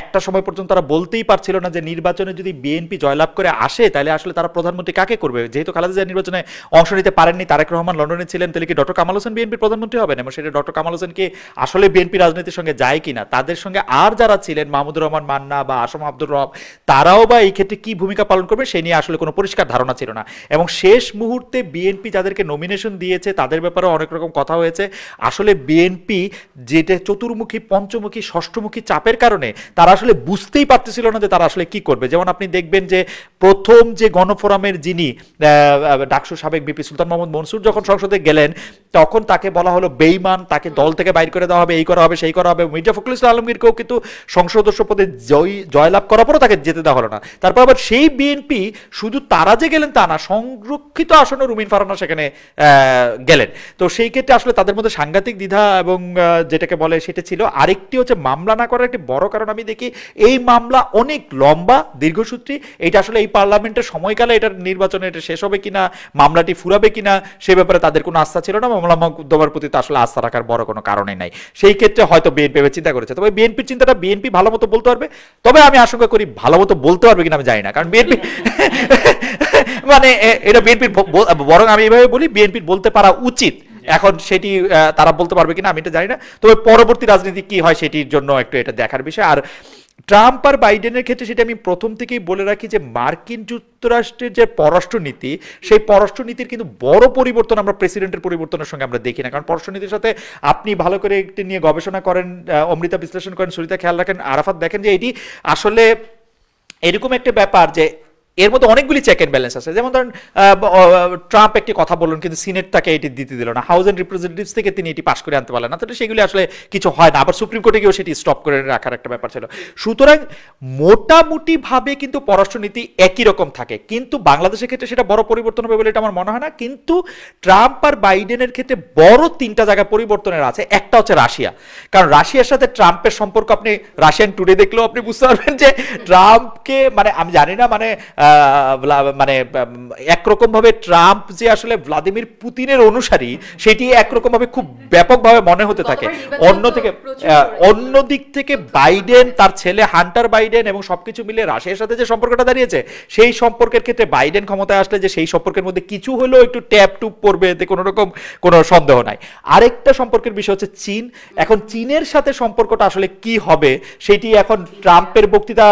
একটা সময় পর্যন্ত তারা বলতেই পারছিল না যে নির্বাচনে যদি বিএনপি জয়লাভ করে আসে তাহলে আসলে তারা প্রধানমন্ত্রী কাকে করবে যেহেতু খালেদা যে নির্বাচনে অংশ নিতে পারেননি তারেক রহমান লন্ডনে ছিলেন তাহলে কি ডক্টর কামাল হোসেন বিএনপির প্রধানমন্ত্রী হবেন এবং সেটা ডক্টর কামাল কি আসলে বিএনপি রাজনীতির সঙ্গে যায় কিনা তাদের সঙ্গে আর যারা ছিলেন মাহমুদুর রহমান মান্না বা আসম আব্দুর রব তারাও বা এই ক্ষেত্রে কি ভূমিকা পালন করবে সে নিয়ে আসলে কোনো পরিষ্কার ধারণা ছিল না এবং শেষ মুহূর্তে বিএনপি যাদেরকে নমিনেশন দিয়েছে তাদের ব্যাপারে অনেক রকম কথা হয়েছে আসলে বিএনপি যেটা চতুর্মুখী পঞ্চমুখী ষষ্ঠমুখী চাপের কারণে তারা আসলে বুঝতেই পারতেছিল না যে তারা আসলে কি করবে যেমন আপনি দেখবেন যে প্রথম যে গণফোরামের যিনি ডাকসু সাবেক বিপি সুলতান মোহাম্মদ মনসুর যখন সংসদে গেলেন তখন তাকে বলা হলো বেইমান তাকে দল থেকে বাইর করে দেওয়া হবে এই করা হবে সেই করা হবে মির্জা ফখরুল ইসলাম আলমগীরকেও কিন্তু সংসদ সদস্য পদে জয় জয়লাভ করার পরও তাকে যেতে দেওয়া হলো না তারপর আবার সেই বিএনপি শুধু তারা যে গেলেন তা না সংরক্ষিত আসনে রুমিন ফারানা সেখানে গেলেন তো সেই ক্ষেত্রে আসলে তাদের মধ্যে সাংঘাতিক দ্বিধা এবং যেটাকে বলে সেটা ছিল আরেকটি হচ্ছে মামলা না করার একটি বড় কারণ আমি দেখি এই মামলা অনেক লম্বা দীর্ঘসূত্রী এটা আসলে এই পার্লামেন্টের সময়কালে এটার নির্বাচনে এটা শেষ হবে কিনা মামলাটি ফুরাবে কিনা সে ব্যাপারে তাদের কোনো আস্থা ছিল না মামলা দেওয়ার প্রতি আসলে আস্থা রাখার বড় কোনো কারণে নাই সেই ক্ষেত্রে হয়তো বিএনপি চিন্তা করেছে তবে বিএনপির চিন্তাটা বিএনপি ভালো মতো বলতে পারবে তবে আমি আশঙ্কা করি ভালো মতো বলতে পারবে কিনা আমি জানি না কারণ বিএনপি মানে এটা বিএনপির বরং আমি এইভাবে বলি বিএনপির বলতে পারা উচিত এখন সেটি তারা বলতে পারবে কিনা আমি এটা জানি না তবে পরবর্তী রাজনীতি কি হয় সেটির জন্য একটু এটা দেখার বিষয় আর ট্রাম্প আর বাইডেনের ক্ষেত্রে সেটা আমি প্রথম থেকেই বলে রাখি যে মার্কিন যুক্তরাষ্ট্রের যে পররাষ্ট্রনীতি সেই পররাষ্ট্রনীতির কিন্তু বড় পরিবর্তন আমরা প্রেসিডেন্টের পরিবর্তনের সঙ্গে আমরা দেখি না কারণ পররাষ্ট্রনীতির সাথে আপনি ভালো করে একটি নিয়ে গবেষণা করেন অমৃতা বিশ্লেষণ করেন সরিতা খেয়াল রাখেন আরাফাত দেখেন যে এটি আসলে এরকম একটা ব্যাপার যে এর মধ্যে অনেকগুলি চেক অ্যান্ড ব্যালেন্স আছে যেমন ধরেন ট্রাম্প একটি কথা বললেন কিন্তু সিনেট তাকে এটি দিতে দিল না হাউস অ্যান্ড রিপ্রেজেন্টেটিভস থেকে তিনি এটি পাশ করে আনতে পারলেন না তাহলে সেগুলি আসলে কিছু হয় না আবার সুপ্রিম কোর্টে গিয়েও সেটি স্টপ করে রাখার একটা ব্যাপার ছিল সুতরাং মোটামুটিভাবে কিন্তু পররাষ্ট্রনীতি একই রকম থাকে কিন্তু বাংলাদেশের ক্ষেত্রে সেটা বড় পরিবর্তন হবে বলে এটা আমার মনে হয় না কিন্তু ট্রাম্প আর বাইডেনের ক্ষেত্রে বড় তিনটা জায়গায় পরিবর্তনের আছে একটা হচ্ছে রাশিয়া কারণ রাশিয়ার সাথে ট্রাম্পের সম্পর্ক আপনি রাশিয়ান টুডে দেখলেও আপনি বুঝতে পারবেন যে ট্রাম্পকে মানে আমি জানি না মানে মানে একরকমভাবে ট্রাম্প যে আসলে ভ্লাদিমির পুতিনের অনুসারী সেটি একরকমভাবে খুব ব্যাপকভাবে মনে হতে থাকে অন্য থেকে অন্য দিক থেকে বাইডেন তার ছেলে হান্টার বাইডেন এবং সবকিছু মিলে রাশিয়ার সাথে যে সম্পর্কটা দাঁড়িয়েছে সেই সম্পর্কের ক্ষেত্রে বাইডেন ক্ষমতায় আসলে যে সেই সম্পর্কের মধ্যে কিছু হলেও একটু ট্যাপ টুপ পড়বে এতে কোনো রকম কোনো সন্দেহ নাই আরেকটা সম্পর্কের বিষয় হচ্ছে চীন এখন চীনের সাথে সম্পর্কটা আসলে কি হবে সেটি এখন ট্রাম্পের বক্তৃতা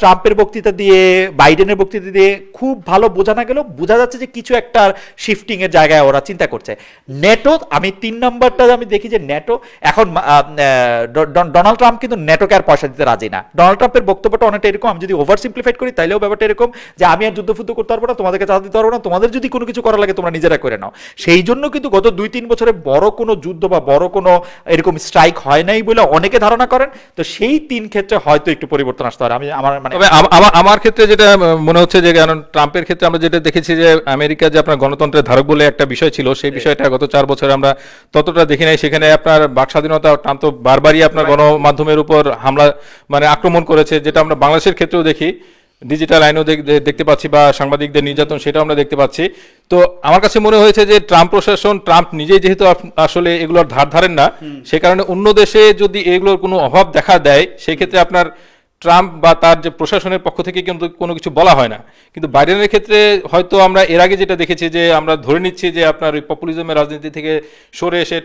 ট্রাম্পের বক্তৃতা দিয়ে বাইডেনের দিনের বক্তৃতা দিয়ে খুব ভালো বোঝা না গেল বোঝা যাচ্ছে যে কিছু একটা শিফটিং এর জায়গায় ওরা চিন্তা করছে নেটো আমি তিন নম্বরটা আমি দেখি যে নেটো এখন ডোনাল্ড ট্রাম্প কিন্তু নেটোকে আর পয়সা দিতে রাজি না ডোনাল্ড ট্রাম্পের বক্তব্যটা অনেকটা এরকম আমি যদি ওভার সিম্প্লিফাইড করি তাইলেও ব্যাপারটা এরকম যে আমি আর যুদ্ধফুদ্ধ করতে পারবো না তোমাদেরকে চাঁদা দিতে পারবো না তোমাদের যদি কোনো কিছু করা লাগে তোমরা নিজেরা করে নাও সেই জন্য কিন্তু গত দুই তিন বছরে বড় কোনো যুদ্ধ বা বড় কোনো এরকম স্ট্রাইক হয় নাই বলে অনেকে ধারণা করেন তো সেই তিন ক্ষেত্রে হয়তো একটু পরিবর্তন আসতে পারে আমি আমার মানে আমার ক্ষেত্রে যেটা মনে হচ্ছে যে কারণ ট্রাম্পের ক্ষেত্রে আমরা যেটা দেখেছি যে আমেরিকা যে আপনার গণতন্ত্রের ধারক বলে একটা বিষয় ছিল সেই বিষয়টা গত চার বছরে আমরা ততটা দেখি নাই সেখানে আপনার বাক স্বাধীনতা ট্রাম্প তো বারবারই আপনার গণমাধ্যমের উপর হামলা মানে আক্রমণ করেছে যেটা আমরা বাংলাদেশের ক্ষেত্রেও দেখি ডিজিটাল আইনও দেখতে পাচ্ছি বা সাংবাদিকদের নির্যাতন সেটাও আমরা দেখতে পাচ্ছি তো আমার কাছে মনে হয়েছে যে ট্রাম্প প্রশাসন ট্রাম্প নিজেই যেহেতু আসলে এগুলোর ধার ধারেন না সে কারণে অন্য দেশে যদি এগুলোর কোনো অভাব দেখা দেয় সেক্ষেত্রে আপনার ট্রাম্প বা তার যে প্রশাসনের পক্ষ থেকে কিন্তু কোনো কিছু বলা হয় না কিন্তু বাইডেনের ক্ষেত্রে হয়তো আমরা এর আগে যেটা দেখেছি যে আমরা ধরে নিচ্ছি যে আপনার ওই পপুলিজমের রাজনীতি থেকে সরে এসে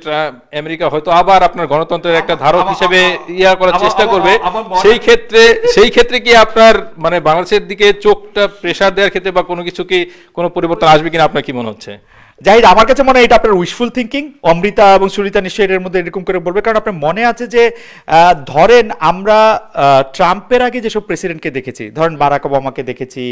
আমেরিকা হয়তো আবার আপনার গণতন্ত্রের একটা ধারক হিসেবে ইয়া করার চেষ্টা করবে সেই ক্ষেত্রে সেই ক্ষেত্রে কি আপনার মানে বাংলাদেশের দিকে চোখটা প্রেশার দেওয়ার ক্ষেত্রে বা কোনো কিছু কি কোনো পরিবর্তন আসবে কিনা আপনার কি মনে হচ্ছে যাই আমার কাছে মনে হয় এটা আপনার উইশফুল থিঙ্কিং অমৃতা এবং সুরিতা নিশ্চয়ই এর মধ্যে এরকম করে বলবে কারণ আপনার মনে আছে যে ধরেন আমরা ট্রাম্পের আগে যেসব প্রেসিডেন্টকে দেখেছি ধরেন বারাক ওবামাকে দেখেছি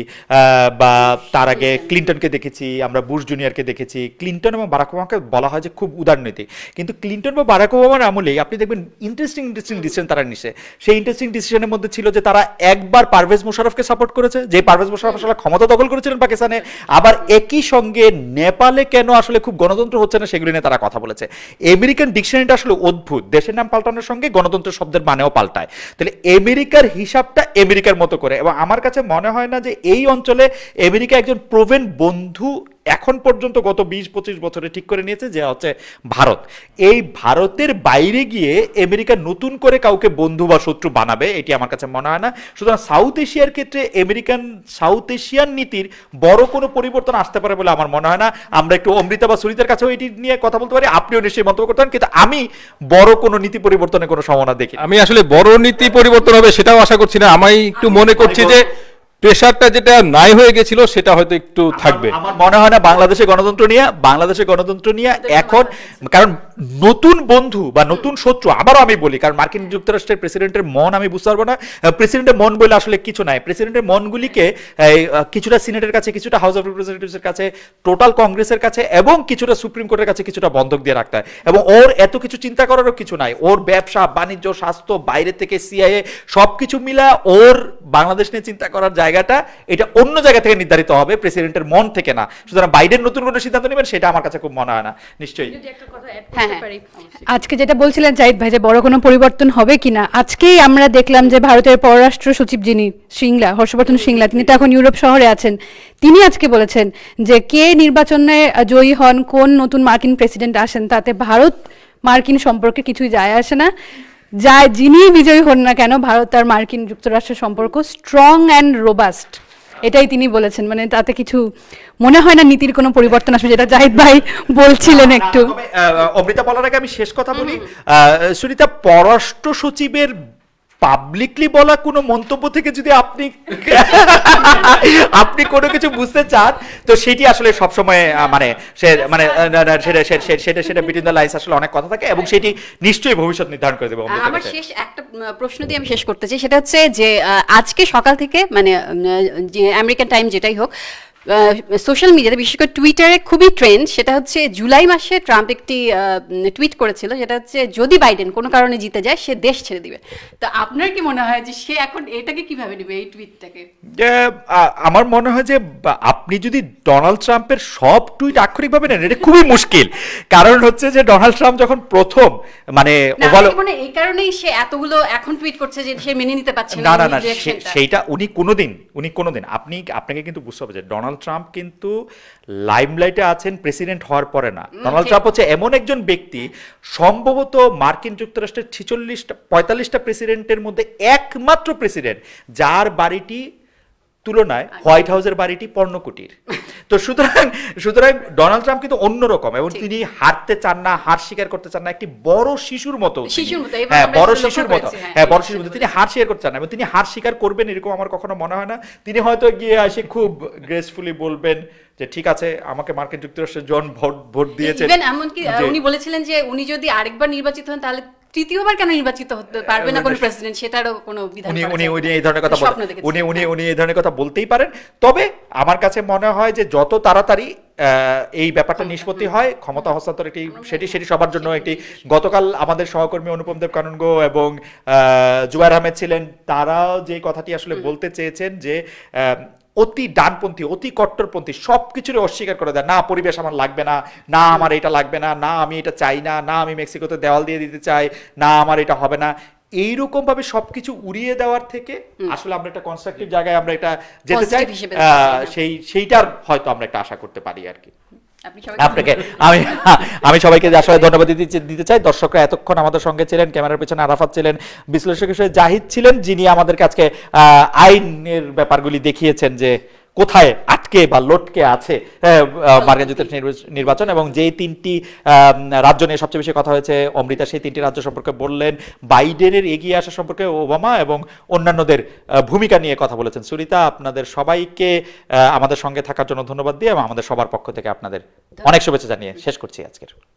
বা তার আগে ক্লিন্টনকে দেখেছি আমরা বুশ জুনিয়রকে দেখেছি ক্লিন্টন এবং বারাক ওবামাকে বলা হয় যে খুব উদারনৈতিক কিন্তু ক্লিন্টন বা বারাক ওবামার আমলেই আপনি দেখবেন ইন্টারেস্টিং ইন্টারেস্টিং ডিসিশন তারা নিছে সেই ইন্টারেস্টিং ডিসিশনের মধ্যে ছিল যে তারা একবার পারভেজ মোশারফকে সাপোর্ট করেছে যে পারভেজ মোশারফ আসলে ক্ষমতা দখল করেছিলেন পাকিস্তানে আবার একই সঙ্গে নেপালে কেন আসলে খুব গণতন্ত্র হচ্ছে না সেগুলি নিয়ে তারা কথা বলেছে আমেরিকান ডিকশনারিটা আসলে অদ্ভুত দেশের নাম পাল্টানোর সঙ্গে গণতন্ত্র শব্দের মানেও পাল্টায় তাহলে আমেরিকার হিসাবটা আমেরিকার মতো করে এবং আমার কাছে মনে হয় না যে এই অঞ্চলে আমেরিকা একজন প্রোভেন বন্ধু এখন পর্যন্ত গত বিশ পঁচিশ বছরে ঠিক করে নিয়েছে যে হচ্ছে ভারত এই ভারতের বাইরে গিয়ে আমেরিকা নতুন করে কাউকে বন্ধু বা শত্রু বানাবে এটি আমার কাছে মনে হয় না সুতরাং সাউথ এশিয়ার ক্ষেত্রে আমেরিকান সাউথ এশিয়ান নীতির বড় কোনো পরিবর্তন আসতে পারে বলে আমার মনে হয় না আমরা একটু অমৃতা বা সুরিতার কাছেও এটি নিয়ে কথা বলতে পারি আপনিও নিশ্চয়ই মন্তব্য করতেন কিন্তু আমি বড় কোনো নীতি পরিবর্তনের কোনো সম্ভাবনা দেখি আমি আসলে বড় নীতি পরিবর্তন হবে সেটাও আশা করছি না আমি একটু মনে করছি যে প্রেশারটা যেটা নাই হয়ে গেছিল সেটা হয়তো একটু থাকবে আমার মনে হয় না বাংলাদেশে গণতন্ত্র নিয়ে বাংলাদেশে গণতন্ত্র নিয়ে এখন কারণ নতুন বন্ধু বা নতুন শত্রু আবারও আমি বলি কারণ মার্কিন যুক্তরাষ্ট্রের প্রেসিডেন্টের মন আমি বুঝতে পারবো না প্রেসিডেন্টের মন বলে আসলে কিছু নাই প্রেসিডেন্টের মনগুলিকে কিছুটা সিনেটের কাছে কিছুটা হাউস অফ রিপ্রেজেন্টেটিভসের কাছে টোটাল কংগ্রেসের কাছে এবং কিছুটা সুপ্রিম কোর্টের কাছে কিছুটা বন্ধক দিয়ে রাখতে হয় এবং ওর এত কিছু চিন্তা করারও কিছু নাই ওর ব্যবসা বাণিজ্য স্বাস্থ্য বাইরে থেকে সিআইএ সব কিছু মিলা ওর বাংলাদেশ নিয়ে চিন্তা করার যায় জায়গাটা এটা অন্য জায়গা থেকে নির্ধারিত হবে প্রেসিডেন্টের মন থেকে না সুতরাং বাইডেন নতুন কোনো সিদ্ধান্ত নেবেন সেটা আমার কাছে খুব মনে হয় না নিশ্চয়ই হ্যাঁ, হ্যাঁ। আজকে যেটা বলছিলেন জাহিদ ভাই যে বড় কোনো পরিবর্তন হবে কিনা আজকেই আমরা দেখলাম যে ভারতের পররাষ্ট্র সচিব যিনি সিংলা হর্ষবর্ধন সিংলা তিনি তো এখন ইউরোপ শহরে আছেন তিনি আজকে বলেছেন যে কে নির্বাচনে জয়ী হন কোন নতুন মার্কিন প্রেসিডেন্ট আসেন তাতে ভারত মার্কিন সম্পর্কে কিছুই যায় আসে না যাই যিনি বিজয়ী হন না কেন ভারত আর মার্কিন যুক্তরাষ্ট্রের সম্পর্ক স্ট্রং অ্যান্ড রোবাস্ট এটাই তিনি বলেছেন মানে তাতে কিছু মনে হয় না নীতির কোনো পরিবর্তন আসবে যেটা জাহিদ ভাই বলছিলেন একটু অমৃতা বলার আগে আমি শেষ কথা বলি সুনিতা পররাষ্ট্র সচিবের পাবলিকলি বলা কোনো মন্তব্য থেকে যদি আপনি আপনি কোনো কিছু বুঝতে চান তো সেটি আসলে সবসময় মানে সে মানে সেটা সেটা সেটা সেটা বিটুইন দ্য লাইন্স আসলে অনেক কথা থাকে এবং সেটি নিশ্চয়ই ভবিষ্যৎ নির্ধারণ করে দেবে আমার শেষ একটা প্রশ্ন দিয়ে আমি শেষ করতে চাই সেটা হচ্ছে যে আজকে সকাল থেকে মানে আমেরিকান টাইম যেটাই হোক সোশ্যাল মিডিয়াতে বিশেষ করে টুইটারে খুবই ট্রেন্ড সেটা হচ্ছে জুলাই মাসে ট্রাম্প একটি টুইট করেছিল যেটা হচ্ছে যদি বাইডেন কোনো কারণে জিতে যায় সে দেশ ছেড়ে দিবে তো আপনার কি মনে হয় যে সে এখন এটাকে কিভাবে নেবে এই টুইটটাকে আমার মনে হয় যে আপনি যদি ডোনাল্ড ট্রাম্পের সব টুইট আক্ষরিকভাবে নেন এটা খুবই মুশকিল কারণ হচ্ছে যে ডোনাল্ড ট্রাম্প যখন প্রথম মানে মানে এই কারণেই সে এতগুলো এখন টুইট করছে যে সে মেনে নিতে পারছে না না না সেইটা উনি কোনোদিন উনি কোনোদিন আপনি আপনাকে কিন্তু বুঝতে হবে যে ডোনাল্ড ডোনাল্ড ট্রাম্প কিন্তু লাইমলাইটে আছেন প্রেসিডেন্ট হওয়ার পরে না ডোনাল্ড ট্রাম্প হচ্ছে এমন একজন ব্যক্তি সম্ভবত মার্কিন যুক্তরাষ্ট্রের ছিচল্লিশটা পঁয়তাল্লিশটা প্রেসিডেন্টের মধ্যে একমাত্র প্রেসিডেন্ট যার বাড়িটি তুলনায় আচ্ছা। হোয়াইট হাউসের বাড়িটি পর্ণকুটির তো সুতরাং সুতরাং ডোনাল্ড ট্রাম্প কিন্তু অন্যরকম এবং তিনি হারতে চান না হার স্বীকার করতে চান না একটি বড় শিশুর মতো হ্যাঁ বড় শিশুর মতো হ্যাঁ, হ্যাঁ।, হ্যাঁ বড় শিশুর মতো তিনি হার স্বীকার করতে চান না এবং তিনি হার স্বীকার করবেন এরকম আমার কখনো মনে হয় না তিনি হয়তো গিয়ে আসে খুব গ্রেসফুলি বলবেন যে ঠিক আছে আমাকে মার্কিন যুক্তরাষ্ট্রের জন ভোট ভোট দিয়েছে এমনকি উনি বলেছিলেন যে উনি যদি আরেকবার নির্বাচিত হন তাহলে তৃতীয়বার কেন নির্বাচিত হতে পারবে না কোনো প্রেসিডেন্ট সেটারও কোনো বিধান উনি উনি এই ধরনের কথা উনি উনি উনি এই ধরনের কথা বলতেই পারেন তবে আমার কাছে মনে হয় যে যত তাড়াতাড়ি এই ব্যাপারটা নিষ্পত্তি হ্যাঁ। হয় ক্ষমতা হস্তান্তর একটি সেটি সেটি সবার জন্য একটি গতকাল আমাদের সহকর্মী অনুপম দেব গো এবং জুয়ার আহমেদ ছিলেন তারাও যে কথাটি আসলে বলতে চেয়েছেন যে অতি ডানপন্থী অতি কট্টরপন্থী সব কিছুরই অস্বীকার করে দেয় না পরিবেশ আমার লাগবে না না আমার এটা লাগবে না না আমি এটা চাই না না আমি মেক্সিকোতে দেওয়াল দিয়ে দিতে চাই না আমার এটা হবে না এইরকম ভাবে সবকিছু উড়িয়ে দেওয়ার থেকে আসলে আমরা একটা কনস্ট্রাকটিভ জায়গায় আমরা এটা যেতে চাই সেই সেইটার হয়তো আমরা একটা আশা করতে পারি আর কি আপনাকে আমি আমি সবাইকে আসলে ধন্যবাদ দিতে চাই দর্শকরা এতক্ষণ আমাদের সঙ্গে ছিলেন ক্যামেরার পেছনে আরাফাত ছিলেন বিশ্লেষক হিসেবে জাহিদ ছিলেন যিনি আমাদের আজকে আইনের ব্যাপারগুলি দেখিয়েছেন যে কোথায় আটকে বা লটকে আছে মার্কিন যুক্তরাষ্ট্রের নির্বাচন এবং যে তিনটি রাজ্য নিয়ে সবচেয়ে বেশি কথা হয়েছে অমৃতা সেই তিনটি রাজ্য সম্পর্কে বললেন বাইডেনের এগিয়ে আসা সম্পর্কে ওবামা এবং অন্যান্যদের ভূমিকা নিয়ে কথা বলেছেন সুরিতা আপনাদের সবাইকে আমাদের সঙ্গে থাকার জন্য ধন্যবাদ দিয়ে এবং আমাদের সবার পক্ষ থেকে আপনাদের অনেক শুভেচ্ছা জানিয়ে শেষ করছি আজকের